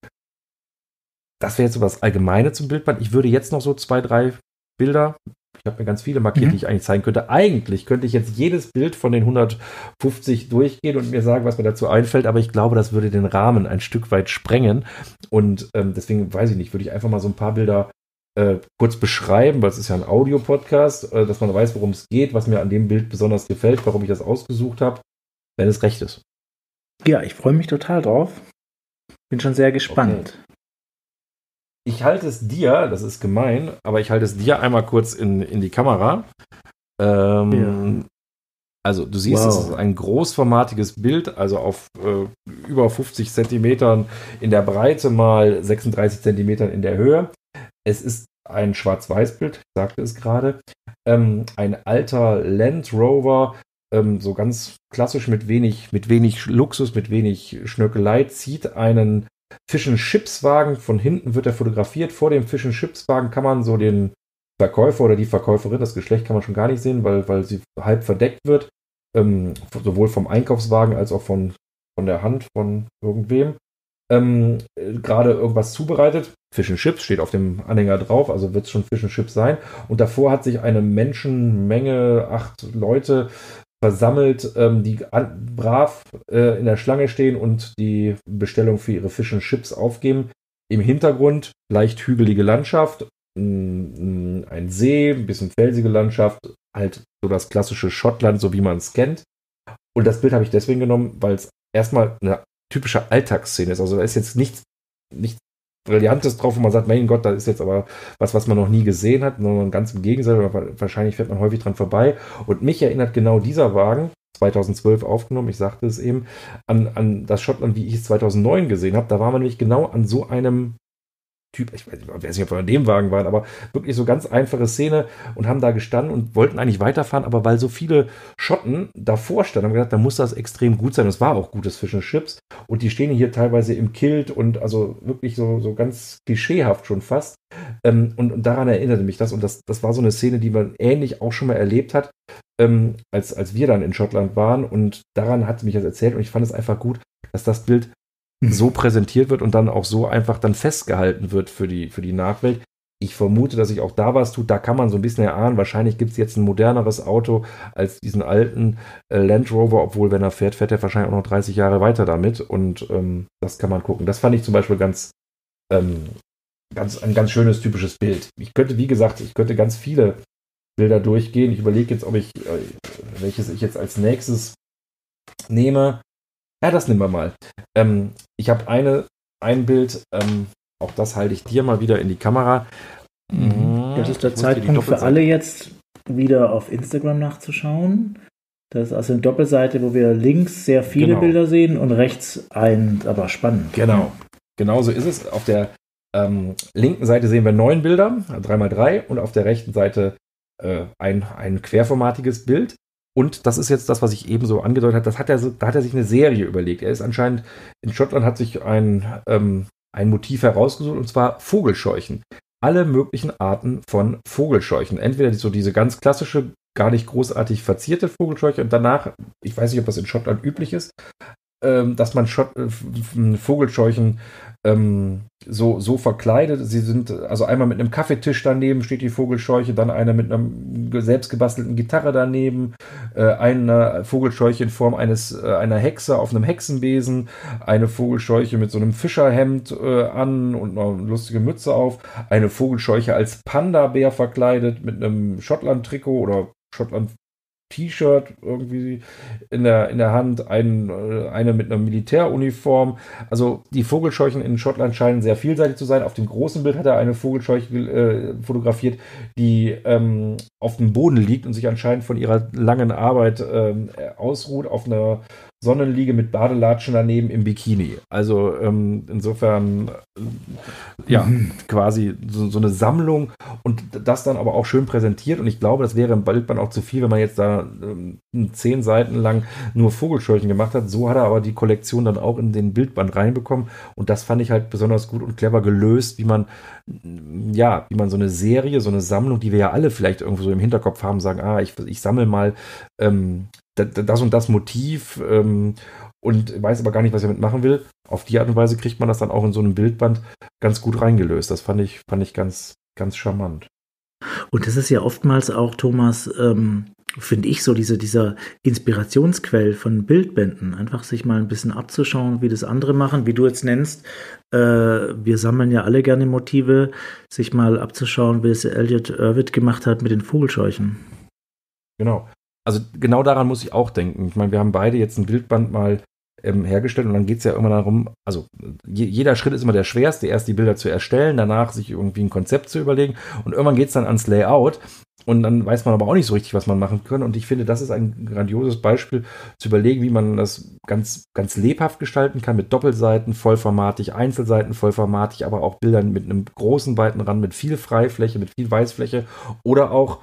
Das wäre jetzt so das Allgemeine zum Bildband. Ich würde jetzt noch so zwei, drei Bilder, ich habe mir ganz viele markiert, mhm. die ich eigentlich zeigen könnte. Eigentlich könnte ich jetzt jedes Bild von den 150 durchgehen und mir sagen, was mir dazu einfällt, aber ich glaube, das würde den Rahmen ein Stück weit sprengen. Und ähm, deswegen weiß ich nicht, würde ich einfach mal so ein paar Bilder äh, kurz beschreiben, weil es ist ja ein Audio-Podcast, äh, dass man weiß, worum es geht, was mir an dem Bild besonders gefällt, warum ich das ausgesucht habe, wenn es recht ist. Ja, ich freue mich total drauf. Bin schon sehr gespannt. Okay. Ich halte es dir, das ist gemein, aber ich halte es dir einmal kurz in, in die Kamera. Ähm, ja. Also du siehst, wow. es ist ein großformatiges Bild, also auf äh, über 50 Zentimetern in der Breite mal 36 Zentimetern in der Höhe. Es ist ein Schwarz-Weiß-Bild, ich sagte es gerade. Ähm, ein alter Land Rover ähm, so ganz klassisch mit wenig, mit wenig Luxus, mit wenig Schnörkelei, zieht einen Fish Chips Wagen. Von hinten wird er fotografiert. Vor dem Fish Chips Wagen kann man so den Verkäufer oder die Verkäuferin, das Geschlecht kann man schon gar nicht sehen, weil, weil sie halb verdeckt wird. Ähm, sowohl vom Einkaufswagen als auch von, von der Hand von irgendwem. Ähm, gerade irgendwas zubereitet. Fish and Chips steht auf dem Anhänger drauf, also wird es schon Fish and Chips sein. Und davor hat sich eine Menschenmenge, acht Leute, versammelt, ähm, die an, brav äh, in der Schlange stehen und die Bestellung für ihre Fischen Chips aufgeben. Im Hintergrund leicht hügelige Landschaft, ein See, ein bisschen felsige Landschaft, halt so das klassische Schottland, so wie man es kennt. Und das Bild habe ich deswegen genommen, weil es erstmal eine typische Alltagsszene ist. Also da ist jetzt nichts, nichts Brillantes drauf, wo man sagt, mein Gott, da ist jetzt aber was, was man noch nie gesehen hat, sondern ganz im Gegenteil, wahrscheinlich fährt man häufig dran vorbei. Und mich erinnert genau dieser Wagen, 2012 aufgenommen, ich sagte es eben, an, an das Schottland, wie ich es 2009 gesehen habe. Da war man nämlich genau an so einem Typ, ich weiß nicht, ob wir in dem Wagen waren, aber wirklich so ganz einfache Szene und haben da gestanden und wollten eigentlich weiterfahren, aber weil so viele Schotten davor standen, haben wir gedacht, da muss das extrem gut sein. Das war auch gutes Fish Chips und die stehen hier teilweise im Kilt und also wirklich so, so ganz klischeehaft schon fast. Ähm, und, und, daran erinnerte mich das und das, das war so eine Szene, die man ähnlich auch schon mal erlebt hat, ähm, als, als wir dann in Schottland waren und daran hat mich das erzählt und ich fand es einfach gut, dass das Bild Mhm. so präsentiert wird und dann auch so einfach dann festgehalten wird für die, für die Nachwelt. Ich vermute, dass sich auch da was tut. Da kann man so ein bisschen erahnen. Wahrscheinlich gibt es jetzt ein moderneres Auto als diesen alten äh, Land Rover, obwohl, wenn er fährt, fährt er wahrscheinlich auch noch 30 Jahre weiter damit. Und ähm, das kann man gucken. Das fand ich zum Beispiel ganz, ähm, ganz, ein ganz schönes, typisches Bild. Ich könnte, wie gesagt, ich könnte ganz viele Bilder durchgehen. Ich überlege jetzt, ob ich, äh, welches ich jetzt als nächstes nehme. Ja, das nehmen wir mal. Ähm, ich habe eine, ein Bild, ähm, auch das halte ich dir mal wieder in die Kamera. Mhm. Mhm. Das ist der Zeitpunkt für alle jetzt wieder auf Instagram nachzuschauen. Das ist also eine Doppelseite, wo wir links sehr viele genau. Bilder sehen und rechts ein, aber spannend. Genau, genau so ist es. Auf der ähm, linken Seite sehen wir neun Bilder, 3x3, und auf der rechten Seite äh, ein, ein querformatiges Bild. Und das ist jetzt das, was ich eben so angedeutet habe. Das hat er, da hat er sich eine Serie überlegt. Er ist anscheinend in Schottland hat sich ein, ähm, ein Motiv herausgesucht und zwar Vogelscheuchen. Alle möglichen Arten von Vogelscheuchen. Entweder so diese ganz klassische, gar nicht großartig verzierte Vogelscheuche und danach, ich weiß nicht, ob das in Schottland üblich ist, ähm, dass man Schott äh, Vogelscheuchen ähm, so, so verkleidet. Sie sind also einmal mit einem Kaffeetisch daneben steht die Vogelscheuche, dann eine mit einer selbstgebastelten Gitarre daneben, äh, eine Vogelscheuche in Form eines äh, einer Hexe auf einem Hexenbesen, eine Vogelscheuche mit so einem Fischerhemd äh, an und eine lustige Mütze auf, eine Vogelscheuche als Panda-Bär verkleidet mit einem Schottland-Trikot oder Schottland T-Shirt irgendwie in der, in der Hand, ein, äh, eine mit einer Militäruniform. Also die Vogelscheuchen in Schottland scheinen sehr vielseitig zu sein. Auf dem großen Bild hat er eine Vogelscheuche äh, fotografiert, die ähm, auf dem Boden liegt und sich anscheinend von ihrer langen Arbeit ähm, ausruht, auf einer Sonnenliege mit Badelatschen daneben im Bikini. Also ähm, insofern, äh, ja, mhm. quasi so, so, eine Sammlung und das dann aber auch schön präsentiert. Und ich glaube, das wäre im Bildband auch zu viel, wenn man jetzt da ähm, zehn Seiten lang nur Vogelscheuchen gemacht hat. So hat er aber die Kollektion dann auch in den Bildband reinbekommen. Und das fand ich halt besonders gut und clever gelöst, wie man, mm, ja, wie man so eine Serie, so eine Sammlung, die wir ja alle vielleicht irgendwo so im Hinterkopf haben, sagen, ah, ich, ich sammle mal ähm, das und das Motiv ähm, und weiß aber gar nicht, was er damit machen will. Auf die Art und Weise kriegt man das dann auch in so einem Bildband ganz gut reingelöst. Das fand ich, fand ich ganz, ganz charmant. Und das ist ja oftmals auch, Thomas, ähm, finde ich, so diese, dieser Inspirationsquell von Bildbänden. Einfach sich mal ein bisschen abzuschauen, wie das andere machen, wie du jetzt nennst. Äh, wir sammeln ja alle gerne Motive, sich mal abzuschauen, wie es Elliot Irwitt gemacht hat mit den Vogelscheuchen. Genau also genau daran muss ich auch denken. Ich meine, wir haben beide jetzt ein Bildband mal ähm, hergestellt und dann geht es ja immer darum, also je, jeder Schritt ist immer der schwerste, erst die Bilder zu erstellen, danach sich irgendwie ein Konzept zu überlegen und irgendwann geht es dann ans Layout und dann weiß man aber auch nicht so richtig, was man machen kann. Und ich finde, das ist ein grandioses Beispiel, zu überlegen, wie man das ganz, ganz lebhaft gestalten kann mit Doppelseiten, vollformatig, Einzelseiten, vollformatig, aber auch Bildern mit einem großen, weiten Rand, mit viel Freifläche, mit viel Weißfläche oder auch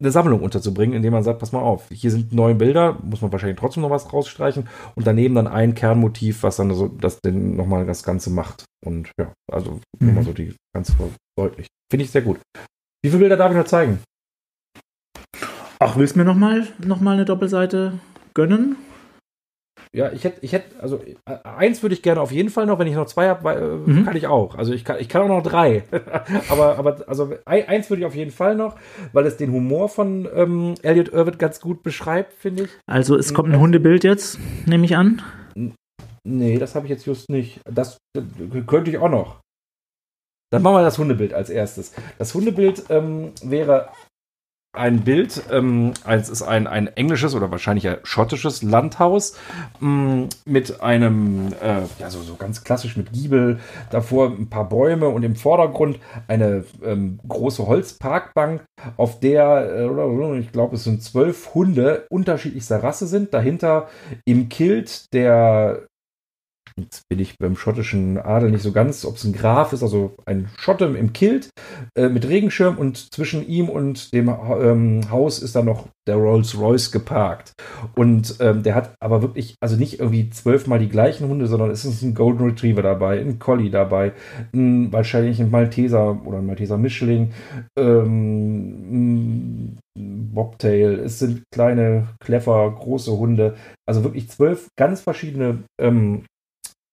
eine Sammlung unterzubringen, indem man sagt, pass mal auf, hier sind neun Bilder, muss man wahrscheinlich trotzdem noch was rausstreichen und daneben dann ein Kernmotiv, was dann so das denn nochmal das Ganze macht. Und ja, also mhm. immer so die ganze deutlich. Finde ich sehr gut. Wie viele Bilder darf ich noch zeigen? Ach, willst du mir nochmal noch mal eine Doppelseite gönnen? Ja, ich hätte, ich hätte, also äh, eins würde ich gerne auf jeden Fall noch, wenn ich noch zwei habe, äh, mhm. kann ich auch. Also ich kann, ich kann auch noch drei. aber, aber, also eins würde ich auf jeden Fall noch, weil es den Humor von ähm, Elliot Irvitt ganz gut beschreibt, finde ich. Also es kommt ein mhm. Hundebild jetzt, nehme ich an. Nee, das habe ich jetzt just nicht. Das, das äh, könnte ich auch noch. Dann machen wir das Hundebild als erstes. Das Hundebild ähm, wäre ein Bild. Ähm, es ist ein, ein englisches oder wahrscheinlich ja schottisches Landhaus mh, ähm, mit einem, äh, ja, so, so ganz klassisch mit Giebel, davor ein paar Bäume und im Vordergrund eine ähm, große Holzparkbank, auf der, äh, ich glaube, es sind zwölf Hunde unterschiedlichster Rasse sind. Dahinter im Kilt der Jetzt bin ich beim schottischen Adel nicht so ganz, ob es ein Graf ist, also ein Schotte im Kilt äh, mit Regenschirm und zwischen ihm und dem ähm, Haus ist dann noch der Rolls Royce geparkt. Und ähm, der hat aber wirklich, also nicht irgendwie zwölfmal die gleichen Hunde, sondern es ist ein Golden Retriever dabei, ein Collie dabei, ein, wahrscheinlich ein Malteser oder ein Malteser Mischling, ähm, Bobtail, es sind kleine, clever, große Hunde. Also wirklich zwölf ganz verschiedene ähm,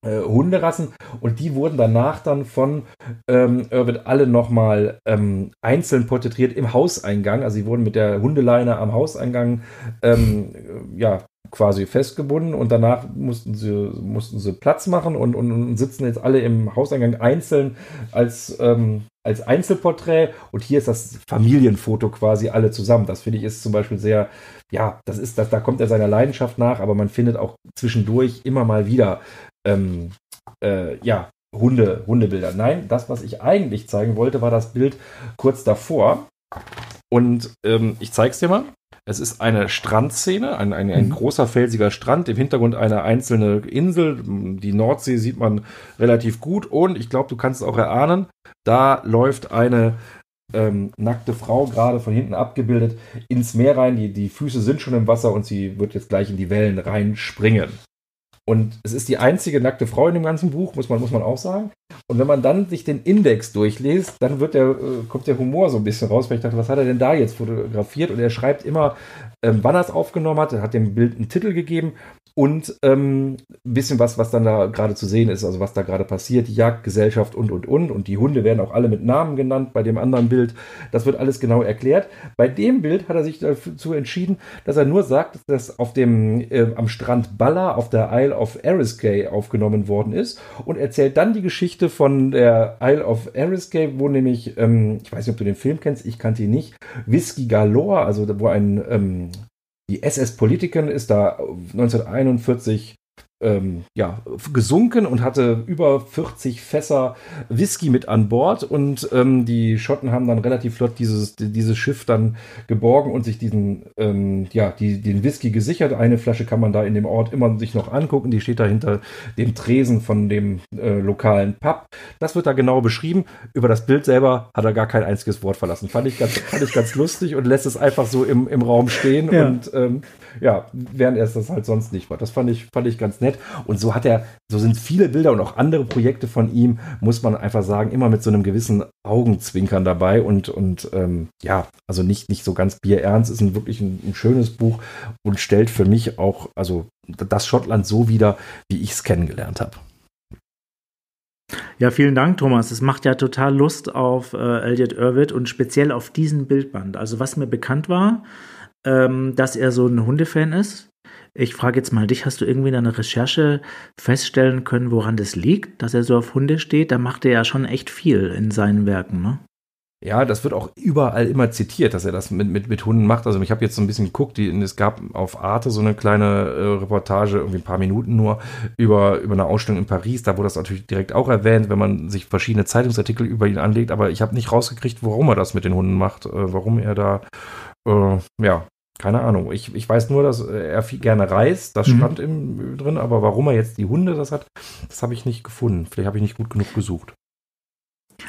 äh, Hunderassen und die wurden danach dann von ähm, Irwin alle nochmal ähm, einzeln porträtiert im Hauseingang. Also sie wurden mit der Hundeleine am Hauseingang ähm, ja, quasi festgebunden und danach mussten sie, mussten sie Platz machen und, und, und sitzen jetzt alle im Hauseingang einzeln als, ähm, als Einzelporträt und hier ist das Familienfoto quasi alle zusammen. Das finde ich ist zum Beispiel sehr, ja, das ist, das, da kommt er seiner Leidenschaft nach, aber man findet auch zwischendurch immer mal wieder ähm, äh, ja, Hunde, Hundebilder. Nein, das, was ich eigentlich zeigen wollte, war das Bild kurz davor. Und ähm, ich es dir mal. Es ist eine Strandszene, ein, ein, ein, mhm. großer felsiger Strand, im Hintergrund eine einzelne Insel. Die Nordsee sieht man relativ gut und ich glaube, du kannst es auch erahnen, da läuft eine ähm, nackte Frau gerade von hinten abgebildet ins Meer rein. Die, die Füße sind schon im Wasser und sie wird jetzt gleich in die Wellen reinspringen. Und es ist die einzige nackte Frau in dem ganzen Buch, muss man, muss man auch sagen. Und wenn man dann sich den Index durchliest, dann wird der, äh, kommt der Humor so ein bisschen raus, weil ich dachte, was hat er denn da jetzt fotografiert? Und er schreibt immer ähm, wann er es aufgenommen hat. Er hat dem Bild einen Titel gegeben und ähm, ein bisschen was, was dann da gerade zu sehen ist, also was da gerade passiert, die Jagdgesellschaft und, und, und. Und die Hunde werden auch alle mit Namen genannt bei dem anderen Bild. Das wird alles genau erklärt. Bei dem Bild hat er sich dazu entschieden, dass er nur sagt, dass auf dem, äh, am Strand Balla auf der Isle of Ariskay aufgenommen worden ist und erzählt dann die Geschichte von der Isle of Ariskay, wo nämlich, ähm, ich weiß nicht, ob du den Film kennst, ich kannte ihn nicht, Whiskey Galore, also wo ein ähm, die SS Politiken ist da 1941 äh, ähm, ja, gesunken und hatte über 40 Fässer Whisky mit an Bord. Und ähm, die Schotten haben dann relativ flott dieses, dieses Schiff dann geborgen und sich diesen, ähm, ja, die, den Whisky gesichert. Eine Flasche kann man da in dem Ort immer sich noch angucken. Die steht da hinter dem Tresen von dem äh, lokalen Pub. Das wird da genau beschrieben. Über das Bild selber hat er gar kein einziges Wort verlassen. Fand ich ganz, fand ich ganz lustig und lässt es einfach so im, im Raum stehen. Ja. Und ähm, ja, während er es das halt sonst nicht war. Das fand ich, fand ich ganz nett. Und so hat er, so sind viele Bilder und auch andere Projekte von ihm, muss man einfach sagen, immer mit so einem gewissen Augenzwinkern dabei und, und ähm, ja, also nicht, nicht so ganz bierernst, ist ein, wirklich ein, ein schönes Buch und stellt für mich auch, also das Schottland so wieder, wie ich es kennengelernt habe. Ja, vielen Dank, Thomas. Es macht ja total Lust auf äh, Elliot Irwitt und speziell auf diesen Bildband. Also was mir bekannt war, ähm, dass er so ein Hundefan ist. Ich frage jetzt mal dich, hast du irgendwie in deiner Recherche feststellen können, woran das liegt, dass er so auf Hunde steht? Da macht er ja schon echt viel in seinen Werken, ne? Ja, das wird auch überall immer zitiert, dass er das mit, mit, mit Hunden macht. Also ich habe jetzt so ein bisschen geguckt, die, es gab auf Arte so eine kleine äh, Reportage, irgendwie ein paar Minuten nur, über, über eine Ausstellung in Paris. Da wurde das natürlich direkt auch erwähnt, wenn man sich verschiedene Zeitungsartikel über ihn anlegt. Aber ich habe nicht rausgekriegt, warum er das mit den Hunden macht, äh, warum er da, äh, ja, keine Ahnung. Ich, ich weiß nur, dass äh, er viel gerne reist. Das mhm. stand im, drin, aber warum er jetzt die Hunde das hat, das habe ich nicht gefunden. Vielleicht habe ich nicht gut genug gesucht.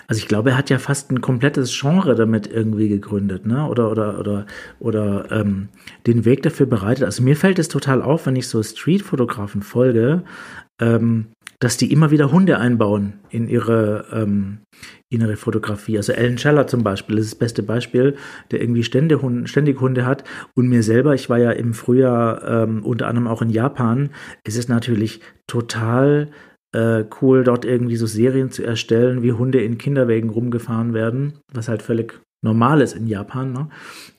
Also ich glaube, er hat ja fast ein komplettes Genre damit irgendwie gegründet, ne? Oder oder oder oder ähm, den Weg dafür bereitet. Also mir fällt es total auf, wenn ich so Streetfotografen folge, ähm, dass die immer wieder Hunde einbauen in ihre ähm, innere Fotografie. Also Alan Scheller zum Beispiel, das ist das beste Beispiel, der irgendwie ständig Hunde, ständig Hunde hat. Und mir selber, ich war ja im Frühjahr ähm, unter anderem auch in Japan, es ist natürlich total äh, cool, dort irgendwie so Serien zu erstellen, wie Hunde in Kinderwägen rumgefahren werden, was halt völlig normal ist in Japan. Ne?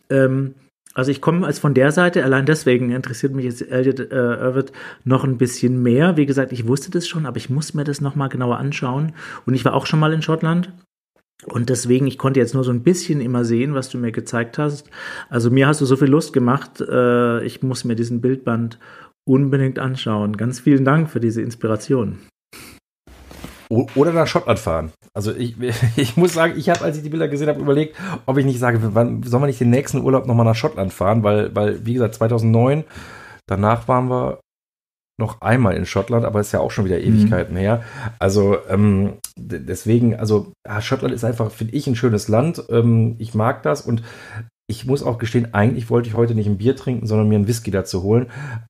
Ähm, also ich komme als von der Seite, allein deswegen interessiert mich jetzt Elliot äh, Irvitt noch ein bisschen mehr. Wie gesagt, ich wusste das schon, aber ich muss mir das nochmal genauer anschauen. Und ich war auch schon mal in Schottland. Und deswegen, ich konnte jetzt nur so ein bisschen immer sehen, was du mir gezeigt hast. Also mir hast du so viel Lust gemacht, äh, ich muss mir diesen Bildband unbedingt anschauen. Ganz vielen Dank für diese Inspiration. Oder nach Schottland fahren. Also ich, ich muss sagen, ich habe, als ich die Bilder gesehen habe, überlegt, ob ich nicht sage, wann soll man nicht den nächsten Urlaub nochmal nach Schottland fahren, weil, weil, wie gesagt, 2009, danach waren wir noch einmal in Schottland, aber ist ja auch schon wieder mhm. Ewigkeiten mhm. her. Also ähm, deswegen, also ja, Schottland ist einfach, finde ich, ein schönes Land. Ähm, ich mag das und ich muss auch gestehen, eigentlich wollte ich heute nicht ein Bier trinken, sondern mir einen Whisky dazu holen.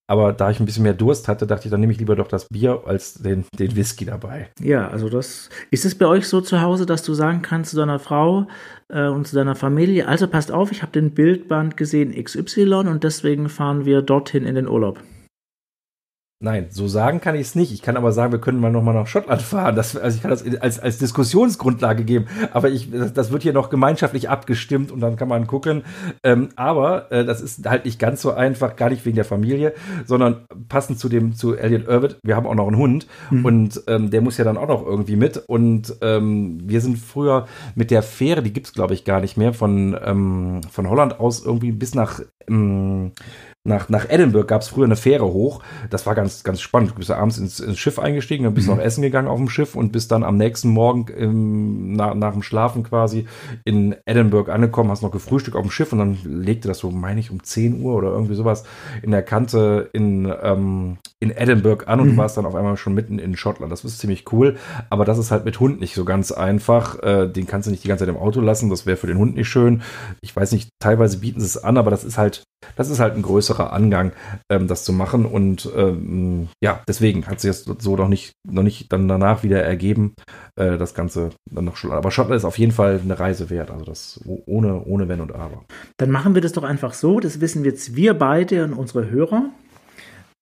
Aber da ich ein bisschen mehr Durst hatte, dachte ich, dann nehme ich lieber doch das Bier als den, den Whisky dabei. Ja, also das. Ist es bei euch so zu Hause, dass du sagen kannst zu deiner Frau äh, und zu deiner Familie, also passt auf, ich habe den Bildband gesehen XY und deswegen fahren wir dorthin in den Urlaub? Nein, so sagen kann ich es nicht. Ich kann aber sagen, wir können mal nochmal nach Schottland fahren. Das, also ich kann das als, als Diskussionsgrundlage geben. Aber ich, das, das, wird hier noch gemeinschaftlich abgestimmt und dann kann man gucken. Ähm, aber äh, das ist halt nicht ganz so einfach, gar nicht wegen der Familie, sondern passend zu dem, zu Elliot Irvitt, wir haben auch noch einen Hund mhm. und ähm, der muss ja dann auch noch irgendwie mit. Und ähm, wir sind früher mit der Fähre, die gibt es glaube ich gar nicht mehr, von, ähm, von Holland aus irgendwie bis nach ähm, nach, nach Edinburgh gab es früher eine Fähre hoch. Das war ganz, ganz spannend. Du bist abends ins, ins Schiff eingestiegen, dann bist du mhm. noch essen gegangen auf dem Schiff und bist dann am nächsten Morgen im, ähm, na, nach dem Schlafen quasi in Edinburgh angekommen, hast noch gefrühstückt auf dem Schiff und dann legte das so, meine ich, um 10 Uhr oder irgendwie sowas in der Kante in, ähm, in Edinburgh an und mhm. du warst dann auf einmal schon mitten in Schottland. Das ist ziemlich cool, aber das ist halt mit Hund nicht so ganz einfach. Äh, den kannst du nicht die ganze Zeit im Auto lassen, das wäre für den Hund nicht schön. Ich weiß nicht, teilweise bieten sie es an, aber das ist halt, das ist halt ein größerer Angang, ähm, das zu machen. Und ähm, ja, deswegen hat sich das so noch nicht, noch nicht dann danach wieder ergeben, äh, das Ganze dann noch schon. Aber Schottland ist auf jeden Fall eine Reise wert. Also das ohne, ohne Wenn und Aber. Dann machen wir das doch einfach so, das wissen jetzt wir beide und unsere Hörer.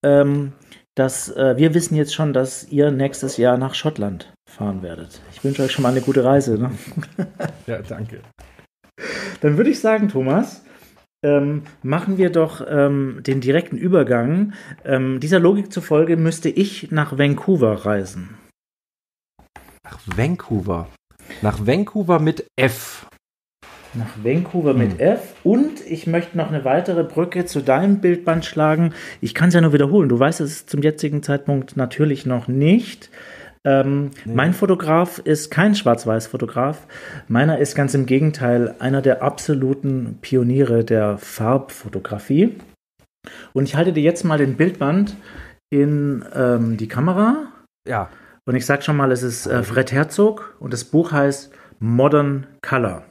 Ähm, dass äh, wir wissen jetzt schon, dass ihr nächstes Jahr nach Schottland fahren werdet. Ich wünsche euch schon mal eine gute Reise. Ne? ja, danke. Dann würde ich sagen, Thomas, ähm, machen wir doch ähm, den direkten Übergang. Ähm, dieser Logik zufolge müsste ich nach Vancouver reisen. Nach Vancouver. Nach Vancouver mit F. Nach Vancouver mit hm. F. Und ich möchte noch eine weitere Brücke zu deinem Bildband schlagen. Ich kann es ja nur wiederholen. Du weißt es zum jetzigen Zeitpunkt natürlich noch nicht. Ähm, nee. Mein Fotograf ist kein Schwarz-Weiß-Fotograf. Meiner ist ganz im Gegenteil einer der absoluten Pioniere der Farbfotografie. Und ich halte dir jetzt mal den Bildband in ähm, die Kamera. Ja. Und ich sage schon mal, es ist äh, Fred Herzog und das Buch heißt Modern Color.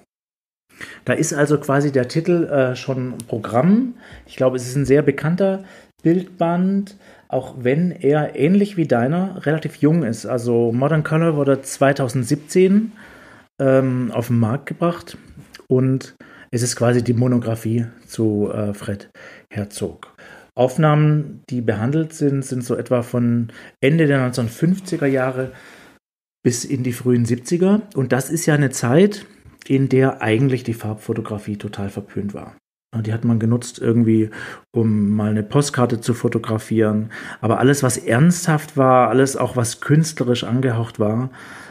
Da ist also quasi der Titel äh, schon Programm. Ich glaube, es ist ein sehr bekannter Bildband, auch wenn er ähnlich wie deiner relativ jung ist. Also Modern Color wurde 2017 ähm, auf den Markt gebracht und es ist quasi die Monographie zu äh, Fred Herzog. Aufnahmen, die behandelt sind, sind so etwa von Ende der 1950er Jahre bis in die frühen 70er. Und das ist ja eine Zeit, in der eigentlich die Farbfotografie total verpönt war. Die hat man genutzt irgendwie, um mal eine Postkarte zu fotografieren. Aber alles, was ernsthaft war, alles auch, was künstlerisch angehaucht war,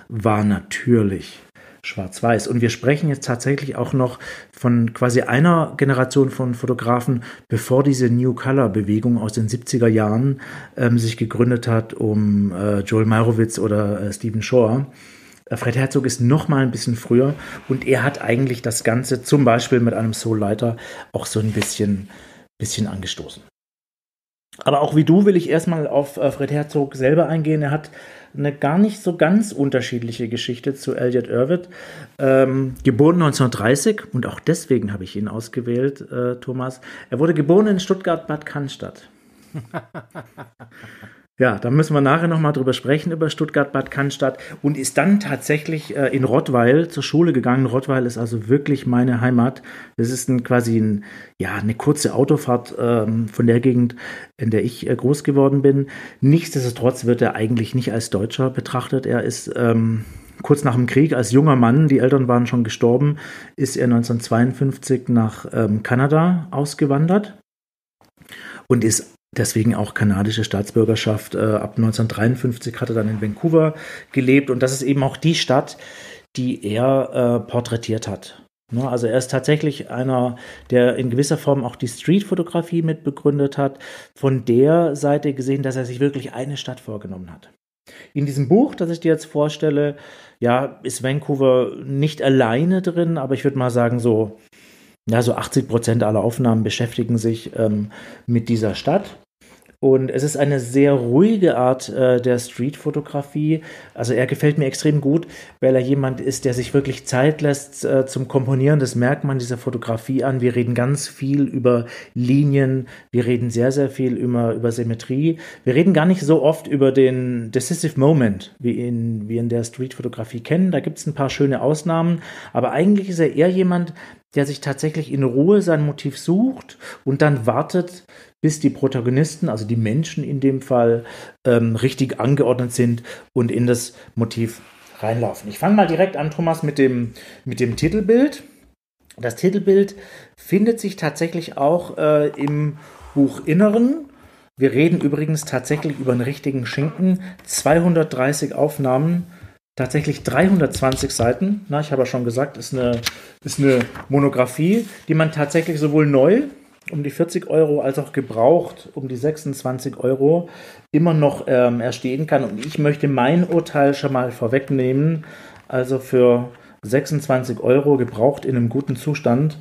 war natürlich schwarz-weiß. Und wir sprechen jetzt tatsächlich auch noch von quasi einer Generation von Fotografen, bevor diese New Color-Bewegung aus den 70er Jahren ähm, sich gegründet hat, um äh, Joel Meyerowitz oder äh, Stephen Shore. Äh, Fred Herzog ist noch mal ein bisschen früher und er hat eigentlich das Ganze zum Beispiel mit einem Soul-Leiter auch so ein bisschen, bisschen angestoßen. Aber auch wie du will ich erstmal auf äh, Fred Herzog selber eingehen. Er hat eine gar nicht so ganz unterschiedliche Geschichte zu Elliot Irvitt. Ähm, geboren 1930 und auch deswegen habe ich ihn ausgewählt, äh, Thomas. Er wurde geboren in Stuttgart-Bad Cannstatt. Ja, da müssen wir nachher nochmal drüber sprechen, über Stuttgart-Bad Cannstatt und ist dann tatsächlich äh, in Rottweil zur Schule gegangen. Rottweil ist also wirklich meine Heimat. Das ist ein, quasi ein, ja, eine kurze Autofahrt ähm, von der Gegend, in der ich äh, groß geworden bin. Nichtsdestotrotz wird er eigentlich nicht als Deutscher betrachtet. Er ist ähm, kurz nach dem Krieg als junger Mann, die Eltern waren schon gestorben, ist er 1952 nach ähm, Kanada ausgewandert und ist Deswegen auch kanadische Staatsbürgerschaft. Äh, ab 1953 hat er dann in Vancouver gelebt und das ist eben auch die Stadt, die er äh, porträtiert hat. Ne, also er ist tatsächlich einer, der in gewisser Form auch die Street-Fotografie mit begründet hat, von der Seite gesehen, dass er sich wirklich eine Stadt vorgenommen hat. In diesem Buch, das ich dir jetzt vorstelle, ja, ist Vancouver nicht alleine drin, aber ich würde mal sagen, so, ja, so 80 Prozent aller Aufnahmen beschäftigen sich ähm, mit dieser Stadt. Und es ist eine sehr ruhige Art äh, der Street-Fotografie. Also er gefällt mir extrem gut, weil er jemand ist, der sich wirklich Zeit lässt äh, zum Komponieren. Das merkt man dieser Fotografie an. Wir reden ganz viel über Linien. Wir reden sehr, sehr viel über, über Symmetrie. Wir reden gar nicht so oft über den Decisive Moment, wie ihn wir in der Street-Fotografie kennen. Da gibt es ein paar schöne Ausnahmen. Aber eigentlich ist er eher jemand, der sich tatsächlich in Ruhe sein Motiv sucht und dann wartet, bis die Protagonisten, also die Menschen in dem Fall, ähm, richtig angeordnet sind und in das Motiv reinlaufen. Ich fange mal direkt an, Thomas, mit dem, mit dem Titelbild. Das Titelbild findet sich tatsächlich auch äh, im Buch Inneren. Wir reden übrigens tatsächlich über einen richtigen Schinken. 230 Aufnahmen, tatsächlich 320 Seiten. Na, ich habe ja schon gesagt, ist eine, ist eine Monographie, die man tatsächlich sowohl neu um die 40 Euro als auch gebraucht um die 26 Euro immer noch ähm, erstehen kann. Und ich möchte mein Urteil schon mal vorwegnehmen. Also für 26 Euro gebraucht in einem guten Zustand,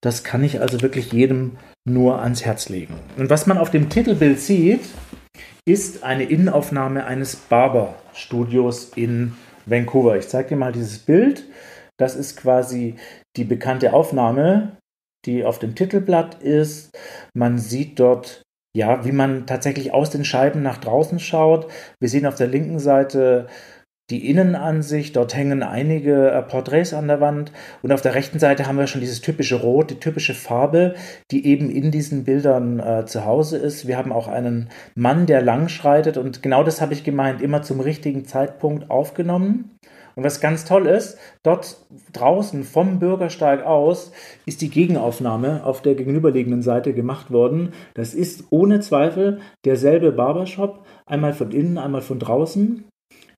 das kann ich also wirklich jedem nur ans Herz legen. Und was man auf dem Titelbild sieht, ist eine Innenaufnahme eines Barber-Studios in Vancouver. Ich zeige dir mal dieses Bild. Das ist quasi die bekannte Aufnahme die auf dem Titelblatt ist. Man sieht dort, ja, wie man tatsächlich aus den Scheiben nach draußen schaut. Wir sehen auf der linken Seite die Innenansicht, dort hängen einige äh, Porträts an der Wand und auf der rechten Seite haben wir schon dieses typische Rot, die typische Farbe, die eben in diesen Bildern äh, zu Hause ist. Wir haben auch einen Mann, der langschreitet und genau das habe ich gemeint, immer zum richtigen Zeitpunkt aufgenommen. Und was ganz toll ist, dort draußen vom Bürgersteig aus ist die Gegenaufnahme auf der gegenüberliegenden Seite gemacht worden. Das ist ohne Zweifel derselbe Barbershop, einmal von innen, einmal von draußen.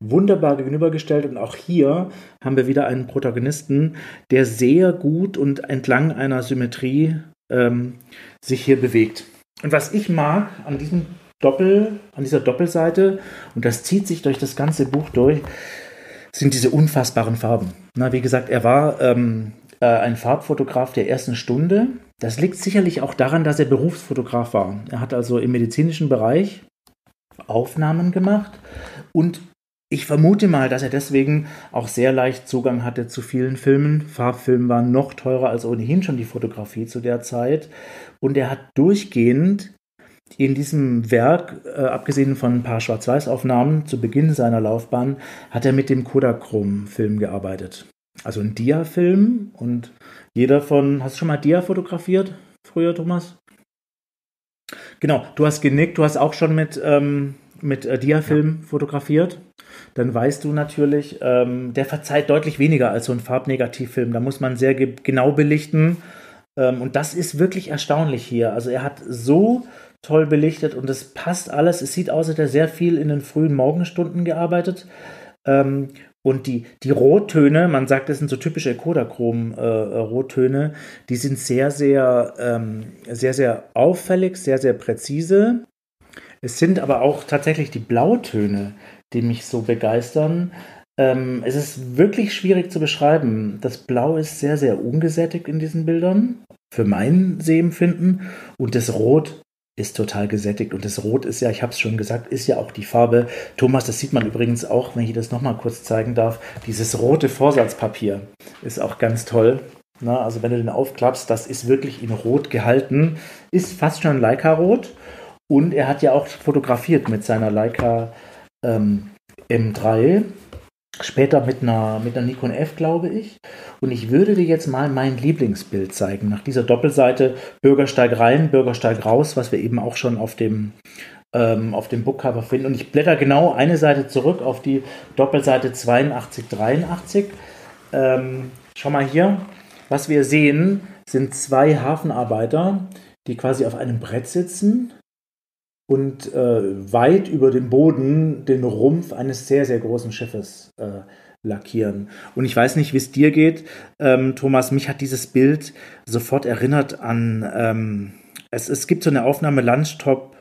Wunderbar gegenübergestellt und auch hier haben wir wieder einen Protagonisten, der sehr gut und entlang einer Symmetrie ähm, sich hier bewegt. Und was ich mag an diesem Doppel, an dieser Doppelseite, und das zieht sich durch das ganze Buch durch, sind diese unfassbaren Farben. Na, wie gesagt, er war ähm, äh, ein Farbfotograf der ersten Stunde. Das liegt sicherlich auch daran, dass er Berufsfotograf war. Er hat also im medizinischen Bereich Aufnahmen gemacht und ich vermute mal, dass er deswegen auch sehr leicht Zugang hatte zu vielen Filmen. Farbfilm war noch teurer als ohnehin schon die Fotografie zu der Zeit. Und er hat durchgehend in diesem Werk, äh, abgesehen von ein paar Schwarz-Weiß-Aufnahmen zu Beginn seiner Laufbahn, hat er mit dem Kodachrom-Film gearbeitet. Also ein Dia-Film und jeder von. Hast du schon mal Dia fotografiert früher, Thomas? Genau, du hast genickt, du hast auch schon mit, ähm, mit äh, Dia-Film ja. fotografiert. Dann weißt du natürlich, ähm, der verzeiht deutlich weniger als so ein Farbnegativfilm. Da muss man sehr genau belichten. Ähm, und das ist wirklich erstaunlich hier. Also er hat so toll belichtet und es passt alles. Es sieht aus, als hätte er sehr viel in den frühen Morgenstunden gearbeitet. Ähm, und die, die Rottöne, man sagt, das sind so typische Kodachrom-Rottöne, äh, die sind sehr, sehr, ähm, sehr, sehr auffällig, sehr, sehr präzise. Es sind aber auch tatsächlich die Blautöne, die mich so begeistern. Ähm, es ist wirklich schwierig zu beschreiben. Das Blau ist sehr, sehr ungesättigt in diesen Bildern, für mein Sehempfinden. Und das Rot ist total gesättigt und das Rot ist ja, ich habe es schon gesagt, ist ja auch die Farbe. Thomas, das sieht man übrigens auch, wenn ich das nochmal kurz zeigen darf. Dieses rote Vorsatzpapier ist auch ganz toll. Na, also wenn du den aufklappst, das ist wirklich in Rot gehalten, ist fast schon Leica-Rot und er hat ja auch fotografiert mit seiner Leica ähm, M3 Später mit einer, mit einer Nikon F, glaube ich. Und ich würde dir jetzt mal mein Lieblingsbild zeigen. Nach dieser Doppelseite Bürgersteig rein, Bürgersteig raus, was wir eben auch schon auf dem, ähm, auf dem Bookcover finden. Und ich blätter genau eine Seite zurück auf die Doppelseite 82, 83. Ähm, schau mal hier. Was wir sehen, sind zwei Hafenarbeiter, die quasi auf einem Brett sitzen und äh, weit über dem Boden den Rumpf eines sehr, sehr großen Schiffes äh, lackieren. Und ich weiß nicht, wie es dir geht, ähm, Thomas, mich hat dieses Bild sofort erinnert an, ähm, es, es gibt so eine Aufnahme Lunchtop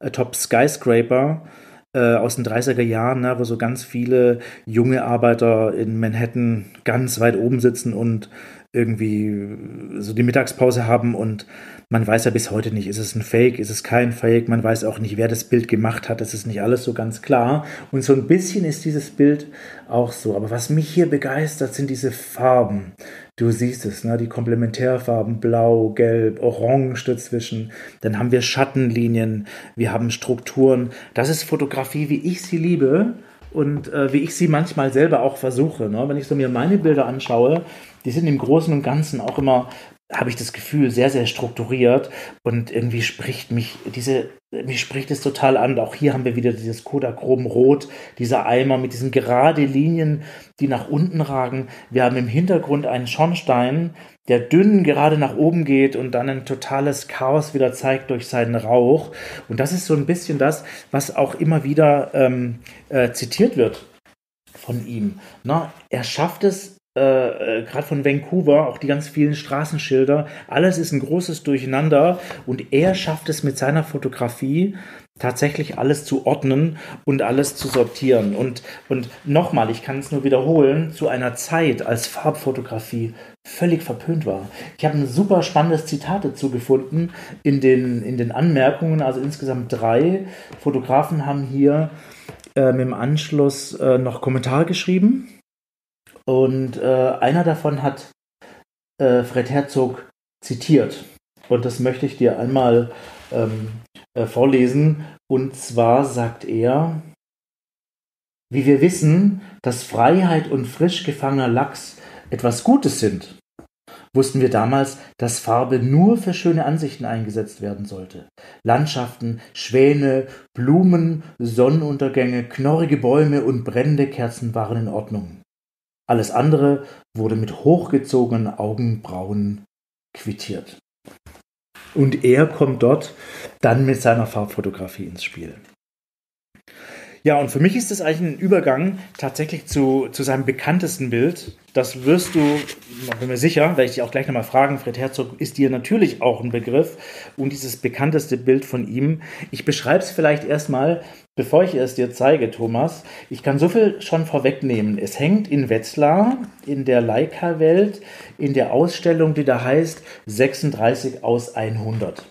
äh, Top Skyscraper äh, aus den 30er Jahren, ne, wo so ganz viele junge Arbeiter in Manhattan ganz weit oben sitzen und irgendwie so die Mittagspause haben und man weiß ja bis heute nicht, ist es ein Fake, ist es kein Fake, man weiß auch nicht, wer das Bild gemacht hat, das ist nicht alles so ganz klar. Und so ein bisschen ist dieses Bild auch so. Aber was mich hier begeistert, sind diese Farben. Du siehst es, ne? die Komplementärfarben blau, gelb, orange dazwischen. Dann haben wir Schattenlinien, wir haben Strukturen. Das ist Fotografie, wie ich sie liebe und äh, wie ich sie manchmal selber auch versuche. Ne? Wenn ich so mir meine Bilder anschaue, die sind im Großen und Ganzen auch immer habe ich das Gefühl, sehr, sehr strukturiert und irgendwie spricht mich diese, mich spricht es total an. Auch hier haben wir wieder dieses Kodachrom Rot, dieser Eimer mit diesen gerade Linien, die nach unten ragen. Wir haben im Hintergrund einen Schornstein, der dünn gerade nach oben geht und dann ein totales Chaos wieder zeigt durch seinen Rauch. Und das ist so ein bisschen das, was auch immer wieder ähm, äh, zitiert wird von ihm. Na, er schafft es äh, äh, gerade von Vancouver, auch die ganz vielen Straßenschilder, alles ist ein großes Durcheinander und er schafft es mit seiner Fotografie tatsächlich alles zu ordnen und alles zu sortieren. Und, und nochmal, ich kann es nur wiederholen, zu einer Zeit, als Farbfotografie völlig verpönt war. Ich habe ein super spannendes Zitat dazu gefunden in den, in den Anmerkungen, also insgesamt drei Fotografen haben hier äh, im Anschluss äh, noch Kommentar geschrieben und äh, einer davon hat äh, Fred Herzog zitiert. Und das möchte ich dir einmal ähm, äh, vorlesen. Und zwar sagt er, wie wir wissen, dass Freiheit und frisch gefangener Lachs etwas Gutes sind, wussten wir damals, dass Farbe nur für schöne Ansichten eingesetzt werden sollte. Landschaften, Schwäne, Blumen, Sonnenuntergänge, knorrige Bäume und brennende Kerzen waren in Ordnung. Alles andere wurde mit hochgezogenen Augenbrauen quittiert. Und er kommt dort dann mit seiner Farbfotografie ins Spiel. Ja, und für mich ist das eigentlich ein Übergang tatsächlich zu, zu seinem bekanntesten Bild. Das wirst du, ich bin mir sicher, werde ich dich auch gleich nochmal fragen, Fred Herzog ist dir natürlich auch ein Begriff und dieses bekannteste Bild von ihm. Ich beschreibe es vielleicht erstmal, Bevor ich es dir zeige, Thomas, ich kann so viel schon vorwegnehmen. Es hängt in Wetzlar, in der Leica-Welt, in der Ausstellung, die da heißt 36 aus 100.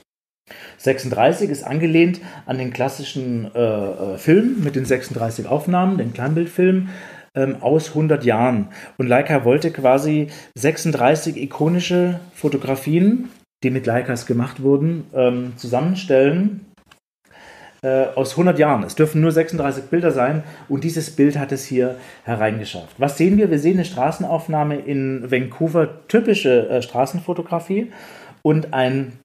36 ist angelehnt an den klassischen äh, äh Film mit den 36 Aufnahmen, den Kleinbildfilm ähm, aus 100 Jahren. Und Leica wollte quasi 36 ikonische Fotografien, die mit Leicas gemacht wurden, ähm, zusammenstellen äh, aus 100 Jahren. Es dürfen nur 36 Bilder sein und dieses Bild hat es hier hereingeschafft. Was sehen wir? Wir sehen eine Straßenaufnahme in Vancouver, typische äh, Straßenfotografie und ein,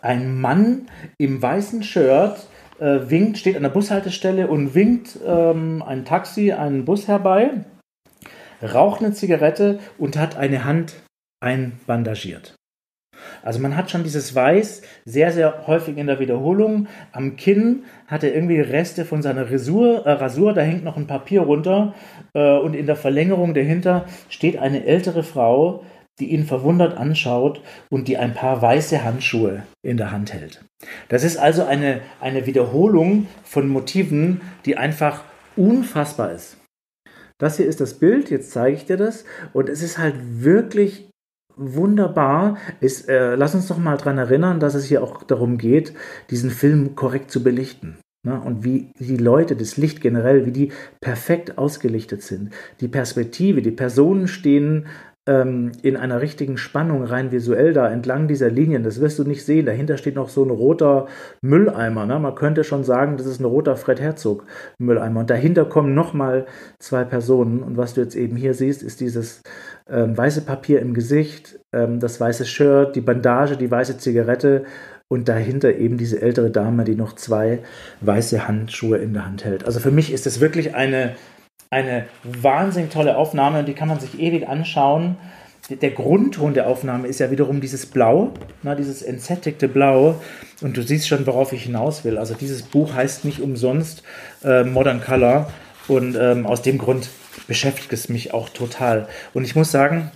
ein Mann im weißen Shirt äh, winkt, steht an der Bushaltestelle und winkt ähm, ein Taxi, einen Bus herbei, raucht eine Zigarette und hat eine Hand einbandagiert. Also man hat schon dieses Weiß sehr, sehr häufig in der Wiederholung. Am Kinn hat er irgendwie Reste von seiner Rasur, äh, Rasur da hängt noch ein Papier runter. Äh, und in der Verlängerung dahinter steht eine ältere Frau, die ihn verwundert anschaut und die ein paar weiße Handschuhe in der Hand hält. Das ist also eine, eine Wiederholung von Motiven, die einfach unfassbar ist. Das hier ist das Bild, jetzt zeige ich dir das. Und es ist halt wirklich wunderbar. Ist, äh, lass uns doch mal daran erinnern, dass es hier auch darum geht, diesen Film korrekt zu belichten. Ne? Und wie die Leute, das Licht generell, wie die perfekt ausgelichtet sind. Die Perspektive, die Personen stehen ähm, in einer richtigen Spannung rein visuell da entlang dieser Linien. Das wirst du nicht sehen. Dahinter steht noch so ein roter Mülleimer. Ne? Man könnte schon sagen, das ist ein roter Fred Herzog Mülleimer. Und dahinter kommen nochmal zwei Personen. Und was du jetzt eben hier siehst, ist dieses ähm, weiße Papier im Gesicht, ähm, das weiße Shirt, die Bandage, die weiße Zigarette und dahinter eben diese ältere Dame, die noch zwei weiße Handschuhe in der Hand hält. Also für mich ist es wirklich eine, eine wahnsinnig tolle Aufnahme und die kann man sich ewig anschauen. Der Grundton der Aufnahme ist ja wiederum dieses Blau, na, dieses entsättigte Blau. Und du siehst schon, worauf ich hinaus will. Also dieses Buch heißt nicht umsonst äh, Modern Color. Und ähm, aus dem Grund beschäftigt es mich auch total. Und ich muss sagen,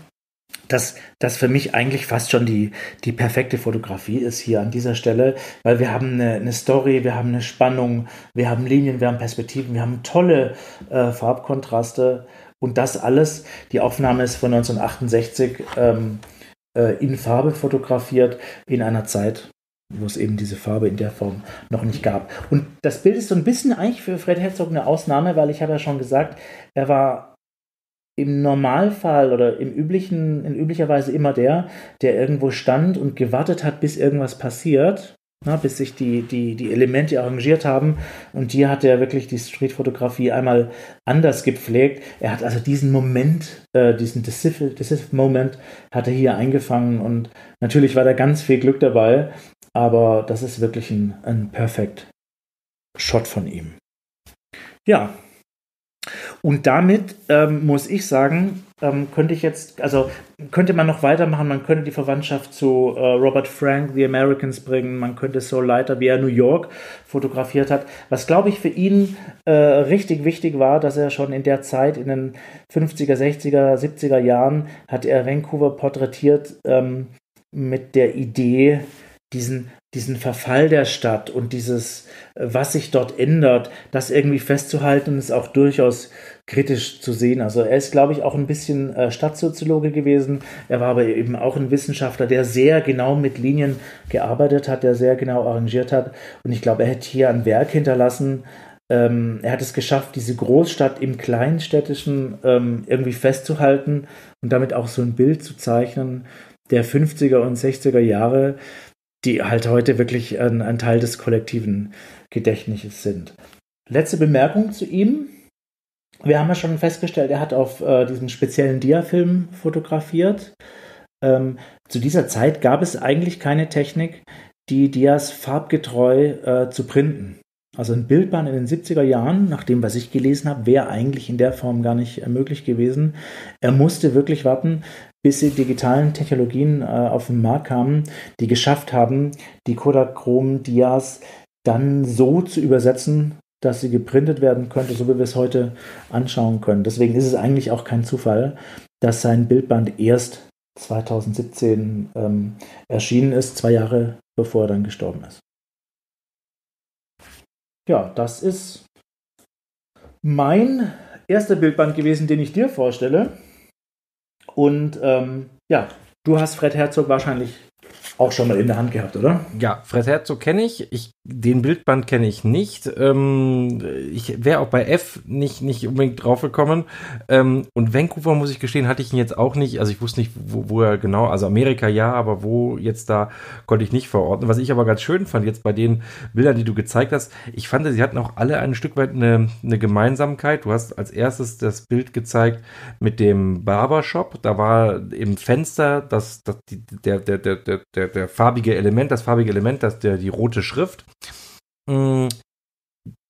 dass das für mich eigentlich fast schon die, die perfekte Fotografie ist hier an dieser Stelle, weil wir haben eine, eine Story, wir haben eine Spannung, wir haben Linien, wir haben Perspektiven, wir haben tolle äh, Farbkontraste und das alles. Die Aufnahme ist von 1968 ähm, äh, in Farbe fotografiert, in einer Zeit, wo es eben diese Farbe in der Form noch nicht gab. Und das Bild ist so ein bisschen eigentlich für Fred Herzog eine Ausnahme, weil ich habe ja schon gesagt, er war im Normalfall oder im üblichen, in üblicher Weise immer der, der irgendwo stand und gewartet hat, bis irgendwas passiert, na, bis sich die, die, die Elemente arrangiert haben. Und hier hat er wirklich die Streetfotografie einmal anders gepflegt. Er hat also diesen Moment, äh, diesen decisive, Moment, hat er hier eingefangen und natürlich war da ganz viel Glück dabei aber das ist wirklich ein, ein Perfect Shot von ihm. Ja. Und damit ähm, muss ich sagen, ähm, könnte ich jetzt, also könnte man noch weitermachen, man könnte die Verwandtschaft zu äh, Robert Frank, The Americans bringen, man könnte so Leiter, wie er New York fotografiert hat, was glaube ich für ihn äh, richtig wichtig war, dass er schon in der Zeit, in den 50er, 60er, 70er Jahren, hat er Vancouver porträtiert ähm, mit der Idee, diesen, diesen Verfall der Stadt und dieses, äh, was sich dort ändert, das irgendwie festzuhalten, ist auch durchaus kritisch zu sehen. Also er ist, glaube ich, auch ein bisschen äh, Stadtsoziologe gewesen. Er war aber eben auch ein Wissenschaftler, der sehr genau mit Linien gearbeitet hat, der sehr genau arrangiert hat. Und ich glaube, er hätte hier ein Werk hinterlassen. Ähm, er hat es geschafft, diese Großstadt im Kleinstädtischen ähm, irgendwie festzuhalten und damit auch so ein Bild zu zeichnen der 50er und 60er Jahre, die halt heute wirklich ein, ein Teil des kollektiven Gedächtnisses sind. Letzte Bemerkung zu ihm. Wir haben ja schon festgestellt, er hat auf äh, diesem speziellen Diafilm fotografiert. Ähm, zu dieser Zeit gab es eigentlich keine Technik, die Dias farbgetreu äh, zu printen. Also ein Bildband in den 70er Jahren, nach dem, was ich gelesen habe, wäre eigentlich in der Form gar nicht äh, möglich gewesen. Er musste wirklich warten, bis die digitalen Technologien äh, auf den Markt kamen, die geschafft haben, die Kodachrom-Dias dann so zu übersetzen, dass sie geprintet werden könnte, so wie wir es heute anschauen können. Deswegen ist es eigentlich auch kein Zufall, dass sein Bildband erst 2017 ähm, erschienen ist, zwei Jahre bevor er dann gestorben ist. Ja, das ist mein erster Bildband gewesen, den ich dir vorstelle. Und ähm, ja, du hast Fred Herzog wahrscheinlich auch schon mal in der Hand gehabt, oder? Ja, Fred Herzog kenne ich. ich. Den Bildband kenne ich nicht. Ähm, ich wäre auch bei F nicht, nicht unbedingt drauf gekommen. Ähm, und Vancouver, muss ich gestehen, hatte ich ihn jetzt auch nicht. Also ich wusste nicht, wo, wo, er genau, also Amerika ja, aber wo jetzt da konnte ich nicht verorten. Was ich aber ganz schön fand, jetzt bei den Bildern, die du gezeigt hast, ich fand, sie hatten auch alle ein Stück weit eine, eine Gemeinsamkeit. Du hast als erstes das Bild gezeigt mit dem Barbershop. Da war im Fenster das, das die, der, der, der, der der, der farbige Element, das farbige Element, das, der, die rote Schrift. Mh, mm,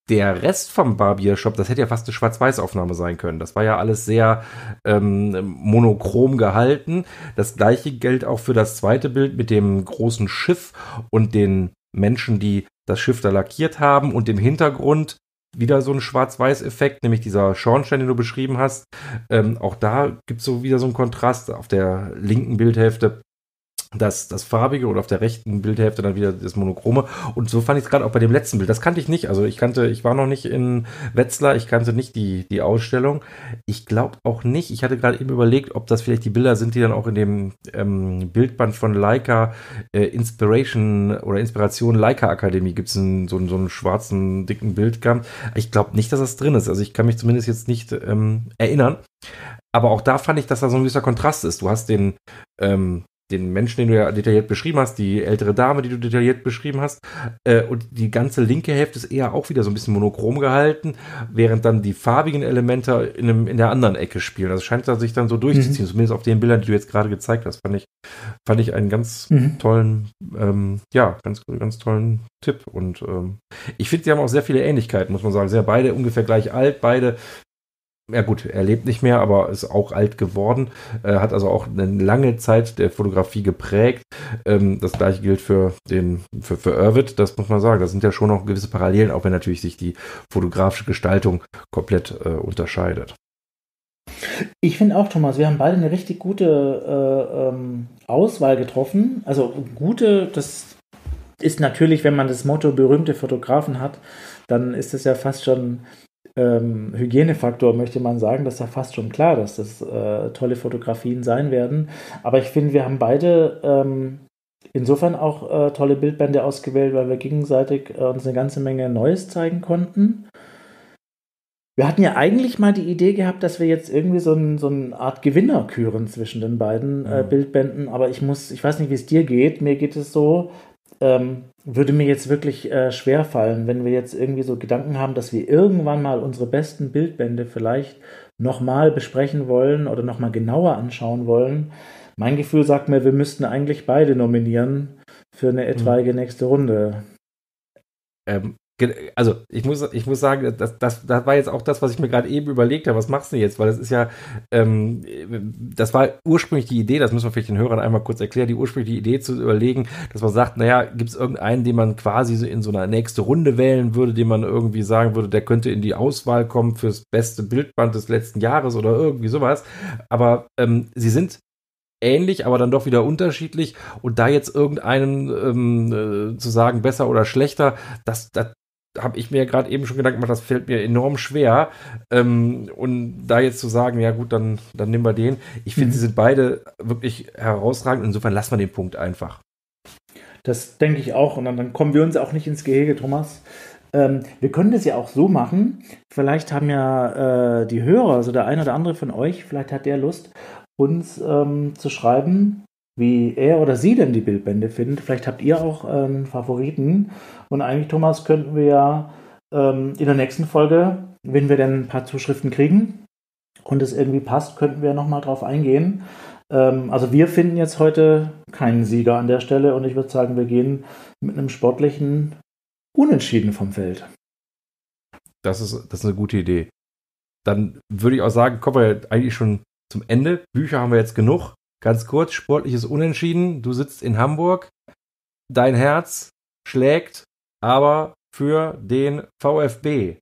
der Rest vom Barbier-Shop, das hätte ja fast eine Schwarz-Weiß-Aufnahme sein können. Das war ja alles sehr ähm, monochrom gehalten. Das gleiche gilt auch für das zweite Bild mit dem großen Schiff und den Menschen, die das Schiff da lackiert haben und im Hintergrund wieder so ein Schwarz-Weiß-Effekt, nämlich dieser Schornstein, den du beschrieben hast. Ähm, auch da gibt es so wieder so einen Kontrast. Auf der linken Bildhälfte das, das farbige und auf der rechten Bildhälfte dann wieder das monochrome. Und so fand ich es gerade auch bei dem letzten Bild. Das kannte ich nicht. Also ich kannte, ich war noch nicht in Wetzlar, ich kannte nicht die, die Ausstellung. Ich glaube auch nicht. Ich hatte gerade eben überlegt, ob das vielleicht die Bilder sind, die dann auch in dem ähm, Bildband von Leica äh, Inspiration oder Inspiration Leica Akademie gibt es so, so einen schwarzen, dicken Bildkamm. Ich glaube nicht, dass das drin ist. Also ich kann mich zumindest jetzt nicht ähm, erinnern. Aber auch da fand ich, dass da so ein gewisser Kontrast ist. Du hast den ähm, den Menschen, den du ja detailliert beschrieben hast, die ältere Dame, die du detailliert beschrieben hast, äh, und die ganze linke Hälfte ist eher auch wieder so ein bisschen monochrom gehalten, während dann die farbigen Elemente in, einem, in der anderen Ecke spielen. Das scheint da sich dann so durchzuziehen, mhm. zumindest auf den Bildern, die du jetzt gerade gezeigt hast, fand ich, fand ich einen ganz mhm. tollen, ähm, ja, ganz, ganz tollen Tipp. Und ähm, ich finde, sie haben auch sehr viele Ähnlichkeiten, muss man sagen. Sie sind beide ungefähr gleich alt, beide ja gut, er lebt nicht mehr, aber ist auch alt geworden, äh, hat also auch eine lange Zeit der Fotografie geprägt. Ähm, das gleiche gilt für den für, für Irvid, das muss man sagen. Da sind ja schon noch gewisse Parallelen, auch wenn natürlich sich die fotografische Gestaltung komplett äh, unterscheidet. Ich finde auch, Thomas, wir haben beide eine richtig gute äh, ähm, Auswahl getroffen. Also gute, das ist natürlich, wenn man das Motto berühmte Fotografen hat, dann ist es ja fast schon ähm, Hygienefaktor möchte man sagen, dass da fast schon klar, dass das äh, tolle Fotografien sein werden. Aber ich finde, wir haben beide ähm, insofern auch äh, tolle Bildbände ausgewählt, weil wir gegenseitig äh, uns eine ganze Menge Neues zeigen konnten. Wir hatten ja eigentlich mal die Idee gehabt, dass wir jetzt irgendwie so, ein, so eine Art Gewinner küren zwischen den beiden äh, mhm. äh, Bildbänden. Aber ich muss, ich weiß nicht, wie es dir geht. Mir geht es so, ähm, würde mir jetzt wirklich äh, schwer fallen, wenn wir jetzt irgendwie so Gedanken haben, dass wir irgendwann mal unsere besten Bildbände vielleicht nochmal besprechen wollen oder nochmal genauer anschauen wollen. Mein Gefühl sagt mir, wir müssten eigentlich beide nominieren für eine etwaige mhm. nächste Runde. Ähm, also ich muss, ich muss sagen, das, das, das war jetzt auch das, was ich mir gerade eben überlegt habe. Was machst du jetzt? Weil das ist ja, ähm, das war ursprünglich die Idee, das müssen wir vielleicht den Hörern einmal kurz erklären, die ursprüngliche Idee zu überlegen, dass man sagt, naja, gibt es irgendeinen, den man quasi so in so einer nächste Runde wählen würde, den man irgendwie sagen würde, der könnte in die Auswahl kommen fürs beste Bildband des letzten Jahres oder irgendwie sowas. Aber ähm, sie sind ähnlich, aber dann doch wieder unterschiedlich. Und da jetzt irgendeinen ähm, äh, zu sagen, besser oder schlechter, das, das, habe ich mir gerade eben schon Gedanken gemacht, das fällt mir enorm schwer. Ähm, und da jetzt zu sagen, ja gut, dann, dann nehmen wir den. Ich finde, mhm. sie sind beide wirklich herausragend. Insofern lassen wir den Punkt einfach. Das denke ich auch. Und dann, dann, kommen wir uns auch nicht ins Gehege, Thomas. Ähm, wir können das ja auch so machen. Vielleicht haben ja äh, die Hörer, also der eine oder andere von euch, vielleicht hat der Lust, uns ähm, zu schreiben, wie er oder sie denn die Bildbände findet. Vielleicht habt ihr auch einen ähm, Favoriten und eigentlich, Thomas, könnten wir ja ähm, in der nächsten Folge, wenn wir denn ein paar Zuschriften kriegen und es irgendwie passt, könnten wir nochmal drauf eingehen. Ähm, also wir finden jetzt heute keinen Sieger an der Stelle und ich würde sagen, wir gehen mit einem sportlichen Unentschieden vom Feld. Das ist, das ist eine gute Idee. Dann würde ich auch sagen, kommen wir eigentlich schon zum Ende. Bücher haben wir jetzt genug. Ganz kurz, sportliches Unentschieden. Du sitzt in Hamburg. Dein Herz schlägt aber für den VfB.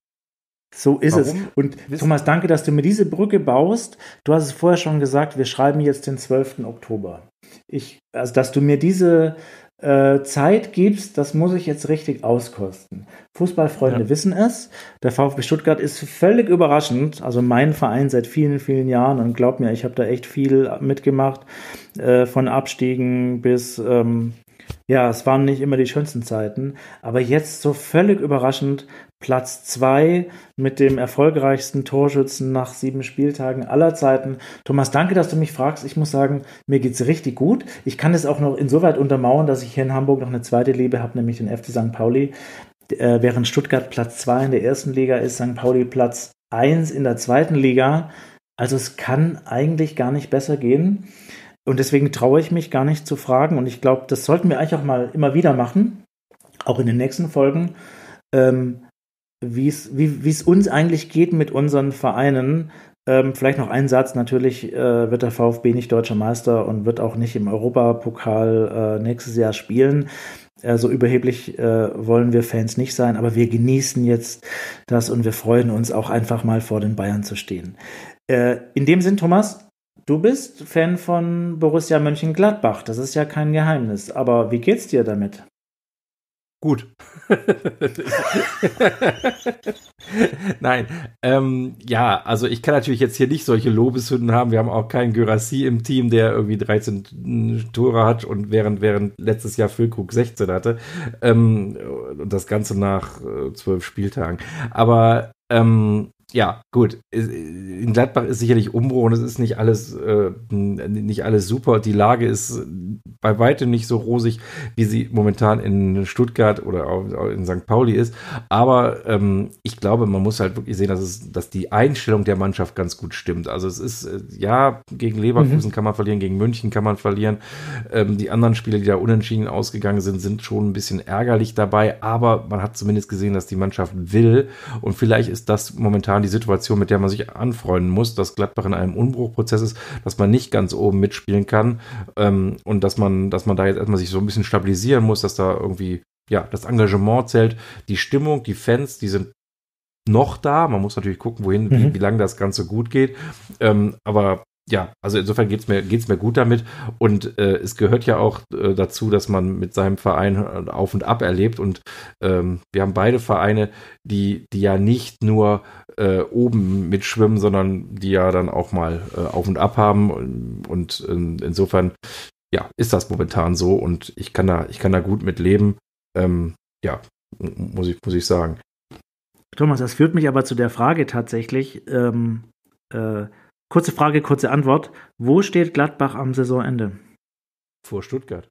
So ist Warum? es. Und Thomas, danke, dass du mir diese Brücke baust. Du hast es vorher schon gesagt, wir schreiben jetzt den 12. Oktober. Ich, also, dass du mir diese äh, Zeit gibst, das muss ich jetzt richtig auskosten. Fußballfreunde ja. wissen es. Der VfB Stuttgart ist völlig überraschend. Also mein Verein seit vielen, vielen Jahren. Und glaub mir, ich habe da echt viel mitgemacht. Äh, von Abstiegen bis ähm, ja, es waren nicht immer die schönsten Zeiten, aber jetzt so völlig überraschend Platz 2 mit dem erfolgreichsten Torschützen nach sieben Spieltagen aller Zeiten. Thomas, danke, dass du mich fragst. Ich muss sagen, mir geht es richtig gut. Ich kann es auch noch insoweit untermauern, dass ich hier in Hamburg noch eine zweite Liebe habe, nämlich den FC St. Pauli. Äh, während Stuttgart Platz 2 in der ersten Liga ist, St. Pauli Platz 1 in der zweiten Liga. Also es kann eigentlich gar nicht besser gehen. Und deswegen traue ich mich gar nicht zu fragen. Und ich glaube, das sollten wir eigentlich auch mal immer wieder machen, auch in den nächsten Folgen, ähm, wie's, wie es uns eigentlich geht mit unseren Vereinen. Ähm, vielleicht noch ein Satz. Natürlich äh, wird der VfB nicht deutscher Meister und wird auch nicht im Europapokal äh, nächstes Jahr spielen. Äh, so überheblich äh, wollen wir Fans nicht sein, aber wir genießen jetzt das und wir freuen uns auch einfach mal vor den Bayern zu stehen. Äh, in dem Sinn, Thomas, Du bist Fan von Borussia Mönchengladbach, das ist ja kein Geheimnis. Aber wie geht's dir damit? Gut. Nein, ähm, ja, also ich kann natürlich jetzt hier nicht solche Lobeshünden haben. Wir haben auch keinen Gyrassi im Team, der irgendwie 13 Tore hat und während, während letztes Jahr Füllkrug 16 hatte. Ähm, und das Ganze nach äh, zwölf äh, Spieltagen. Aber ähm, ja, gut. In Gladbach ist sicherlich Umbruch und es ist nicht alles, äh, nicht alles super. Die Lage ist bei weitem nicht so rosig, wie sie momentan in Stuttgart oder auch in St. Pauli ist. Aber ähm, ich glaube, man muss halt wirklich sehen, dass, es, dass die Einstellung der Mannschaft ganz gut stimmt. Also es ist, äh, ja, gegen Leverkusen mhm. kann man verlieren, gegen München kann man verlieren. Ähm, die anderen Spiele, die da unentschieden ausgegangen sind, sind schon ein bisschen ärgerlich dabei. Aber man hat zumindest gesehen, dass die Mannschaft will. Und vielleicht ist das momentan die Situation, mit der man sich anfreunden muss, dass Gladbach in einem Umbruchprozess ist, dass man nicht ganz oben mitspielen kann ähm, und dass man, dass man da jetzt erstmal sich so ein bisschen stabilisieren muss, dass da irgendwie, ja, das Engagement zählt, die Stimmung, die Fans, die sind noch da. Man muss natürlich gucken, wohin, mhm. wie, wie lange das Ganze gut geht. Ähm, aber ja, also insofern geht's mir, geht's mir gut damit. Und äh, es gehört ja auch äh, dazu, dass man mit seinem Verein äh, auf und ab erlebt. Und ähm, wir haben beide Vereine, die, die ja nicht nur äh, oben mitschwimmen, sondern die ja dann auch mal äh, auf und ab haben. Und, und ähm, insofern, ja, ist das momentan so. Und ich kann da, ich kann da gut mit leben. Ähm, ja, muss ich, muss ich sagen. Thomas, das führt mich aber zu der Frage tatsächlich. Ähm, äh Kurze Frage, kurze Antwort. Wo steht Gladbach am Saisonende? Vor Stuttgart.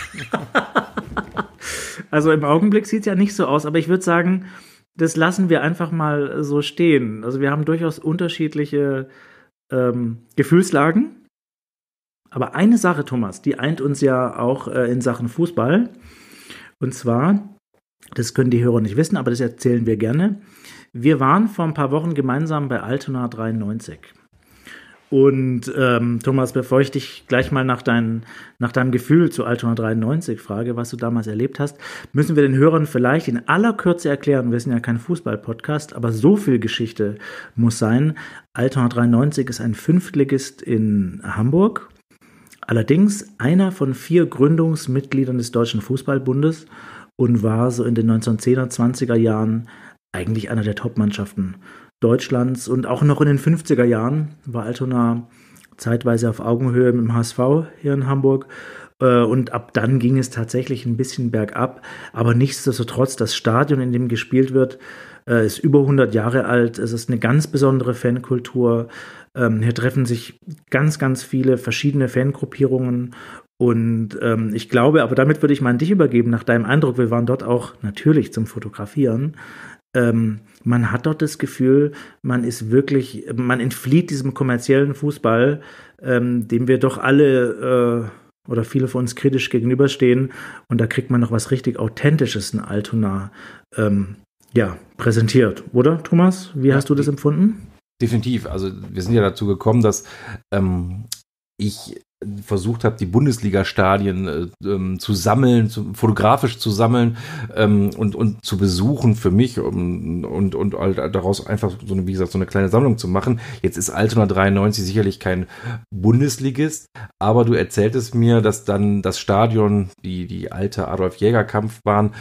also im Augenblick sieht es ja nicht so aus, aber ich würde sagen, das lassen wir einfach mal so stehen. Also wir haben durchaus unterschiedliche ähm, Gefühlslagen. Aber eine Sache, Thomas, die eint uns ja auch äh, in Sachen Fußball. Und zwar, das können die Hörer nicht wissen, aber das erzählen wir gerne. Wir waren vor ein paar Wochen gemeinsam bei Altona 93. Und ähm, Thomas, bevor ich dich gleich mal nach, dein, nach deinem Gefühl zu Altona 93 frage, was du damals erlebt hast, müssen wir den Hörern vielleicht in aller Kürze erklären, wir sind ja kein Fußball-Podcast, aber so viel Geschichte muss sein. Altona 93 ist ein Fünftligist in Hamburg, allerdings einer von vier Gründungsmitgliedern des Deutschen Fußballbundes und war so in den 1910er, 20er Jahren eigentlich einer der Top-Mannschaften Deutschlands. Und auch noch in den 50er Jahren war Altona zeitweise auf Augenhöhe mit dem HSV hier in Hamburg. Äh, und ab dann ging es tatsächlich ein bisschen bergab. Aber nichtsdestotrotz, das Stadion, in dem gespielt wird, äh, ist über 100 Jahre alt. Es ist eine ganz besondere Fankultur. Ähm, hier treffen sich ganz, ganz viele verschiedene Fangruppierungen. Und ähm, ich glaube, aber damit würde ich mal an dich übergeben, nach deinem Eindruck. Wir waren dort auch natürlich zum Fotografieren ähm, man hat dort das Gefühl, man ist wirklich, man entflieht diesem kommerziellen Fußball, ähm, dem wir doch alle äh, oder viele von uns kritisch gegenüberstehen. Und da kriegt man noch was richtig Authentisches in Altona ähm, ja, präsentiert, oder Thomas? Wie hast du das empfunden? Definitiv. Also wir sind ja dazu gekommen, dass ähm, ich versucht habe, die Bundesliga-Stadien äh, ähm, zu sammeln, zu, fotografisch zu sammeln ähm, und, und zu besuchen für mich um, und, und daraus einfach so eine, wie gesagt, so eine kleine Sammlung zu machen. Jetzt ist Altona 93 sicherlich kein Bundesligist, aber du erzähltest mir, dass dann das Stadion, die, die alte Adolf Jäger Kampfbahn,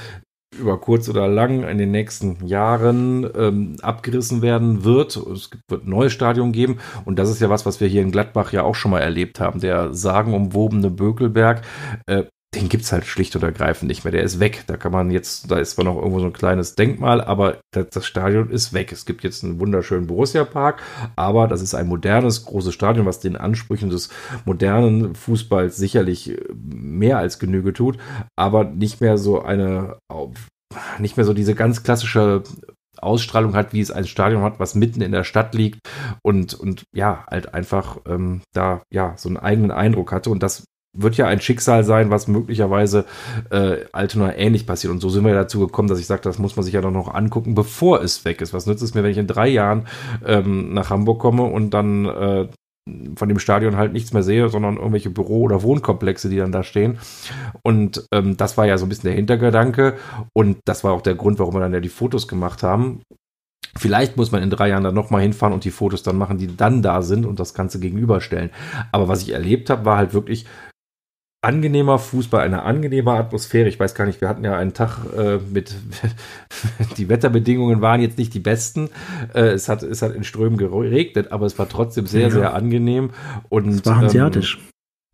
über kurz oder lang in den nächsten Jahren ähm, abgerissen werden wird. Es wird ein neues Stadion geben. Und das ist ja was, was wir hier in Gladbach ja auch schon mal erlebt haben. Der sagenumwobene Bökelberg äh, den gibt es halt schlicht und ergreifend nicht mehr. Der ist weg. Da kann man jetzt, da ist zwar noch irgendwo so ein kleines Denkmal, aber das, das Stadion ist weg. Es gibt jetzt einen wunderschönen Borussia-Park, aber das ist ein modernes, großes Stadion, was den Ansprüchen des modernen Fußballs sicherlich äh, mehr als Genüge tut, aber nicht mehr so eine, nicht mehr so diese ganz klassische Ausstrahlung hat, wie es ein Stadion hat, was mitten in der Stadt liegt und, und ja, halt einfach ähm, da ja so einen eigenen Eindruck hatte. Und das wird ja ein Schicksal sein, was möglicherweise äh, Altona ähnlich passiert. Und so sind wir ja dazu gekommen, dass ich sage, das muss man sich ja doch noch angucken, bevor es weg ist. Was nützt es mir, wenn ich in drei Jahren ähm, nach Hamburg komme und dann äh, von dem Stadion halt nichts mehr sehe, sondern irgendwelche Büro- oder Wohnkomplexe, die dann da stehen. Und ähm, das war ja so ein bisschen der Hintergedanke. Und das war auch der Grund, warum wir dann ja die Fotos gemacht haben. Vielleicht muss man in drei Jahren dann nochmal hinfahren und die Fotos dann machen, die dann da sind und das Ganze gegenüberstellen. Aber was ich erlebt habe, war halt wirklich angenehmer Fußball, eine angenehme Atmosphäre. Ich weiß gar nicht, wir hatten ja einen Tag äh, mit, die Wetterbedingungen waren jetzt nicht die besten. Äh, es, hat, es hat in Strömen geregnet, aber es war trotzdem sehr, ja. sehr angenehm. Und, es war ähm, hanseatisch. Ähm,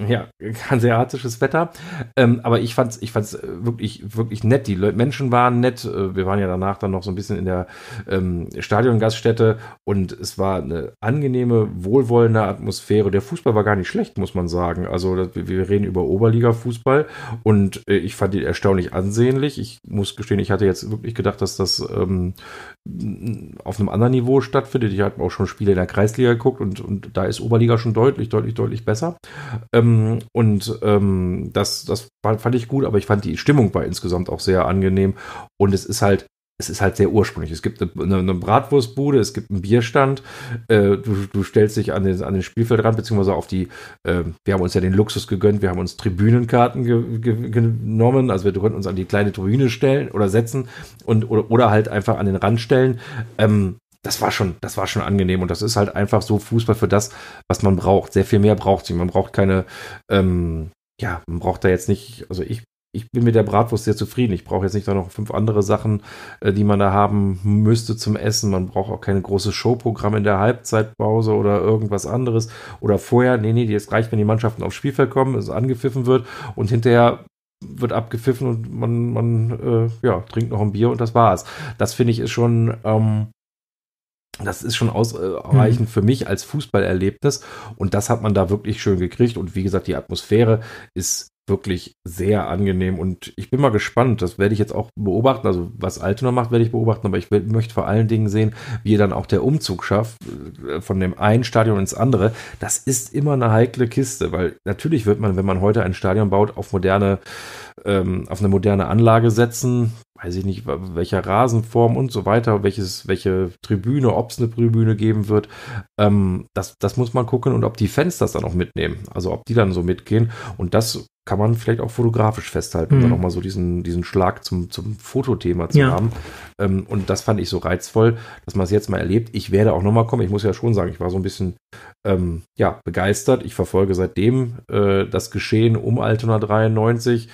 ja, hanseatisches Wetter. Ähm, aber ich fand's, ich fand's äh, wirklich, wirklich nett. Die Le Menschen waren nett. Äh, wir waren ja danach dann noch so ein bisschen in der ähm, Stadiongaststätte und es war eine angenehme, wohlwollende Atmosphäre. Der Fußball war gar nicht schlecht, muss man sagen. Also das, wir reden über Oberliga-Fußball und äh, ich fand ihn erstaunlich ansehnlich. Ich muss gestehen, ich hatte jetzt wirklich gedacht, dass das ähm, auf einem anderen Niveau stattfindet. Ich habe auch schon Spiele in der Kreisliga geguckt und, und da ist Oberliga schon deutlich, deutlich, deutlich besser. Ähm, ähm, und ähm, das, das fand, ich gut, aber ich fand die Stimmung war insgesamt auch sehr angenehm. Und es ist halt, es ist halt sehr ursprünglich. Es gibt eine, eine Bratwurstbude, es gibt einen Bierstand, äh, du, du, stellst dich an den, an den Spielfeldrand, beziehungsweise auf die, äh, wir haben uns ja den Luxus gegönnt, wir haben uns Tribünenkarten ge, ge, genommen, also wir konnten uns an die kleine Tribüne stellen oder setzen und oder, oder halt einfach an den Rand stellen. Ähm, das war schon, das war schon angenehm und das ist halt einfach so Fußball für das, was man braucht. Sehr viel mehr braucht sie. Man braucht keine, ähm, ja, man braucht da jetzt nicht, also ich, ich bin mit der Bratwurst sehr zufrieden. Ich brauche jetzt nicht da noch fünf andere Sachen, äh, die man da haben müsste zum Essen. Man braucht auch kein großes Showprogramm in der Halbzeitpause oder irgendwas anderes. Oder vorher, nee, nee, jetzt reicht, wenn die Mannschaften aufs Spielfeld kommen, es angepfiffen wird und hinterher wird abgepfiffen und man, man äh, ja, trinkt noch ein Bier und das war's. Das finde ich ist schon, ähm, das ist schon ausreichend mhm. für mich als Fußballerlebnis. Und das hat man da wirklich schön gekriegt. Und wie gesagt, die Atmosphäre ist wirklich sehr angenehm. Und ich bin mal gespannt. Das werde ich jetzt auch beobachten. Also, was Altona macht, werde ich beobachten. Aber ich will, möchte vor allen Dingen sehen, wie ihr dann auch der Umzug schafft äh, von dem einen Stadion ins andere. Das ist immer eine heikle Kiste, weil natürlich wird man, wenn man heute ein Stadion baut, auf moderne, ähm, auf eine moderne Anlage setzen weiß ich nicht, welcher Rasenform und so weiter, welches, welche Tribüne, ob es eine Tribüne geben wird. Ähm, das, das muss man gucken und ob die Fans das dann auch mitnehmen. Also ob die dann so mitgehen. Und das kann man vielleicht auch fotografisch festhalten, mhm. um nochmal so diesen, diesen Schlag zum, zum Fotothema zu ja. haben. Ähm, und das fand ich so reizvoll, dass man es jetzt mal erlebt. Ich werde auch nochmal kommen. Ich muss ja schon sagen, ich war so ein bisschen ähm, ja, begeistert. Ich verfolge seitdem äh, das Geschehen um Altona 93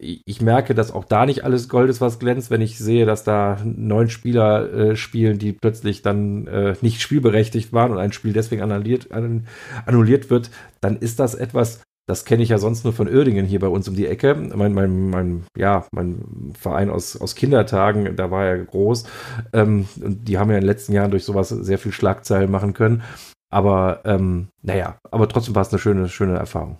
ich merke, dass auch da nicht alles Gold ist, was glänzt, wenn ich sehe, dass da neun Spieler äh, spielen, die plötzlich dann äh, nicht spielberechtigt waren und ein Spiel deswegen annulliert, annulliert wird, dann ist das etwas, das kenne ich ja sonst nur von Uerdingen hier bei uns um die Ecke. Mein, mein, mein, ja, mein Verein aus, aus Kindertagen, da war er groß. Ähm, und die haben ja in den letzten Jahren durch sowas sehr viel Schlagzeilen machen können. Aber ähm, naja, aber trotzdem war es eine schöne, schöne Erfahrung.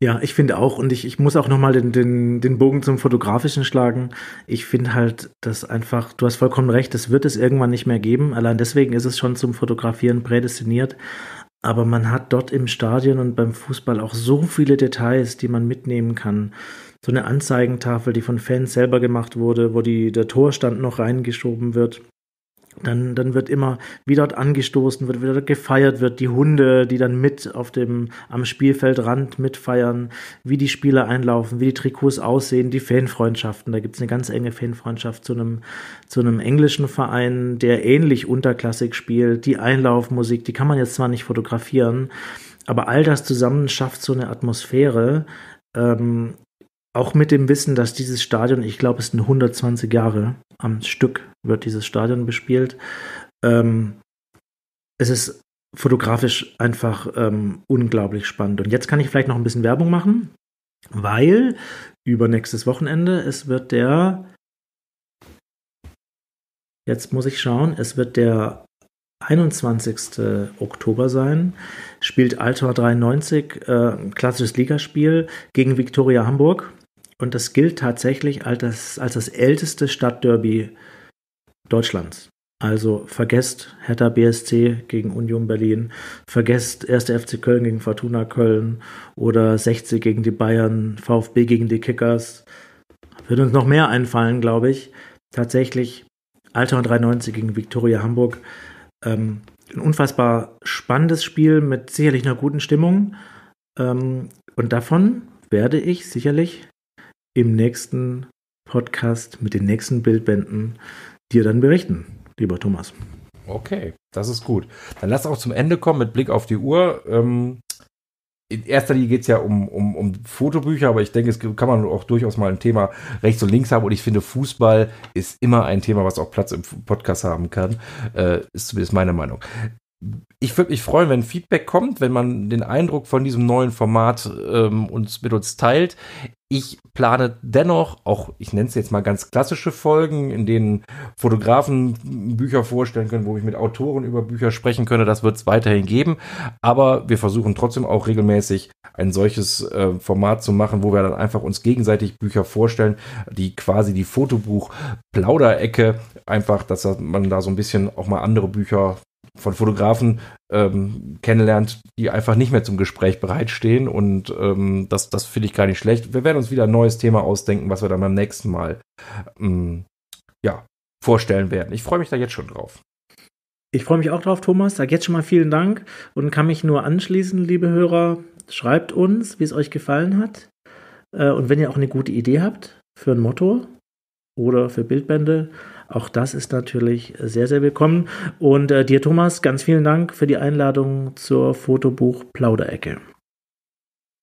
Ja, ich finde auch, und ich, ich muss auch nochmal den, den, den Bogen zum Fotografischen schlagen. Ich finde halt, dass einfach, du hast vollkommen recht, das wird es irgendwann nicht mehr geben. Allein deswegen ist es schon zum Fotografieren prädestiniert. Aber man hat dort im Stadion und beim Fußball auch so viele Details, die man mitnehmen kann. So eine Anzeigentafel, die von Fans selber gemacht wurde, wo die, der Torstand noch reingeschoben wird dann, dann wird immer wieder angestoßen, wird wieder gefeiert, wird die Hunde, die dann mit auf dem, am Spielfeldrand mitfeiern, wie die Spieler einlaufen, wie die Trikots aussehen, die Fanfreundschaften. Da gibt's eine ganz enge Fanfreundschaft zu einem, zu einem englischen Verein, der ähnlich unterklassig spielt, die Einlaufmusik, die kann man jetzt zwar nicht fotografieren, aber all das zusammen schafft so eine Atmosphäre, ähm, auch mit dem Wissen, dass dieses Stadion, ich glaube, es sind 120 Jahre am Stück wird dieses Stadion bespielt. Ähm, es ist fotografisch einfach ähm, unglaublich spannend. Und jetzt kann ich vielleicht noch ein bisschen Werbung machen, weil über nächstes Wochenende, es wird der, jetzt muss ich schauen, es wird der 21. Oktober sein, spielt Altor 93, äh, ein klassisches Ligaspiel gegen Viktoria Hamburg. Und das gilt tatsächlich als das, als das älteste Stadtderby Deutschlands. Also vergesst Hertha BSC gegen Union Berlin, vergesst 1. FC Köln gegen Fortuna Köln oder 60 gegen die Bayern, VfB gegen die Kickers. Wird uns noch mehr einfallen, glaube ich. Tatsächlich Altau 93 gegen Viktoria Hamburg. Ähm, ein unfassbar spannendes Spiel mit sicherlich einer guten Stimmung. Ähm, und davon werde ich sicherlich im nächsten Podcast mit den nächsten Bildbänden dir dann berichten, lieber Thomas. Okay, das ist gut. Dann lass auch zum Ende kommen mit Blick auf die Uhr. Ähm, in erster Linie geht es ja um, um, um Fotobücher, aber ich denke, es kann man auch durchaus mal ein Thema rechts und links haben. Und ich finde, Fußball ist immer ein Thema, was auch Platz im Podcast haben kann. Äh, ist zumindest meine Meinung. Ich würde mich freuen, wenn Feedback kommt, wenn man den Eindruck von diesem neuen Format ähm, uns mit uns teilt. Ich plane dennoch auch, ich nenne es jetzt mal ganz klassische Folgen, in denen Fotografen Bücher vorstellen können, wo ich mit Autoren über Bücher sprechen könne. Das wird es weiterhin geben. Aber wir versuchen trotzdem auch regelmäßig ein solches äh, Format zu machen, wo wir dann einfach uns gegenseitig Bücher vorstellen, die quasi die Fotobuch-Plauderecke, einfach, dass man da so ein bisschen auch mal andere Bücher von Fotografen ähm, kennenlernt, die einfach nicht mehr zum Gespräch bereitstehen. Und ähm, das, das finde ich gar nicht schlecht. Wir werden uns wieder ein neues Thema ausdenken, was wir dann beim nächsten Mal ähm, ja, vorstellen werden. Ich freue mich da jetzt schon drauf. Ich freue mich auch drauf, Thomas. Sag jetzt schon mal vielen Dank und kann mich nur anschließen, liebe Hörer. Schreibt uns, wie es euch gefallen hat. Äh, und wenn ihr auch eine gute Idee habt für ein Motto oder für Bildbände, auch das ist natürlich sehr, sehr willkommen. Und äh, dir, Thomas, ganz vielen Dank für die Einladung zur Fotobuch Plauderecke.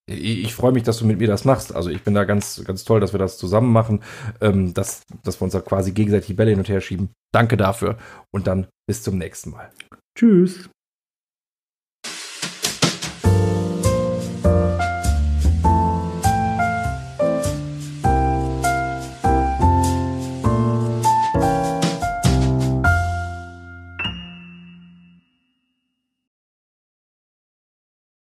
Ich, ich freue mich, dass du mit mir das machst. Also ich bin da ganz, ganz toll, dass wir das zusammen machen, ähm, dass, dass wir uns da quasi gegenseitig die Bälle hin und her schieben. Danke dafür und dann bis zum nächsten Mal. Tschüss.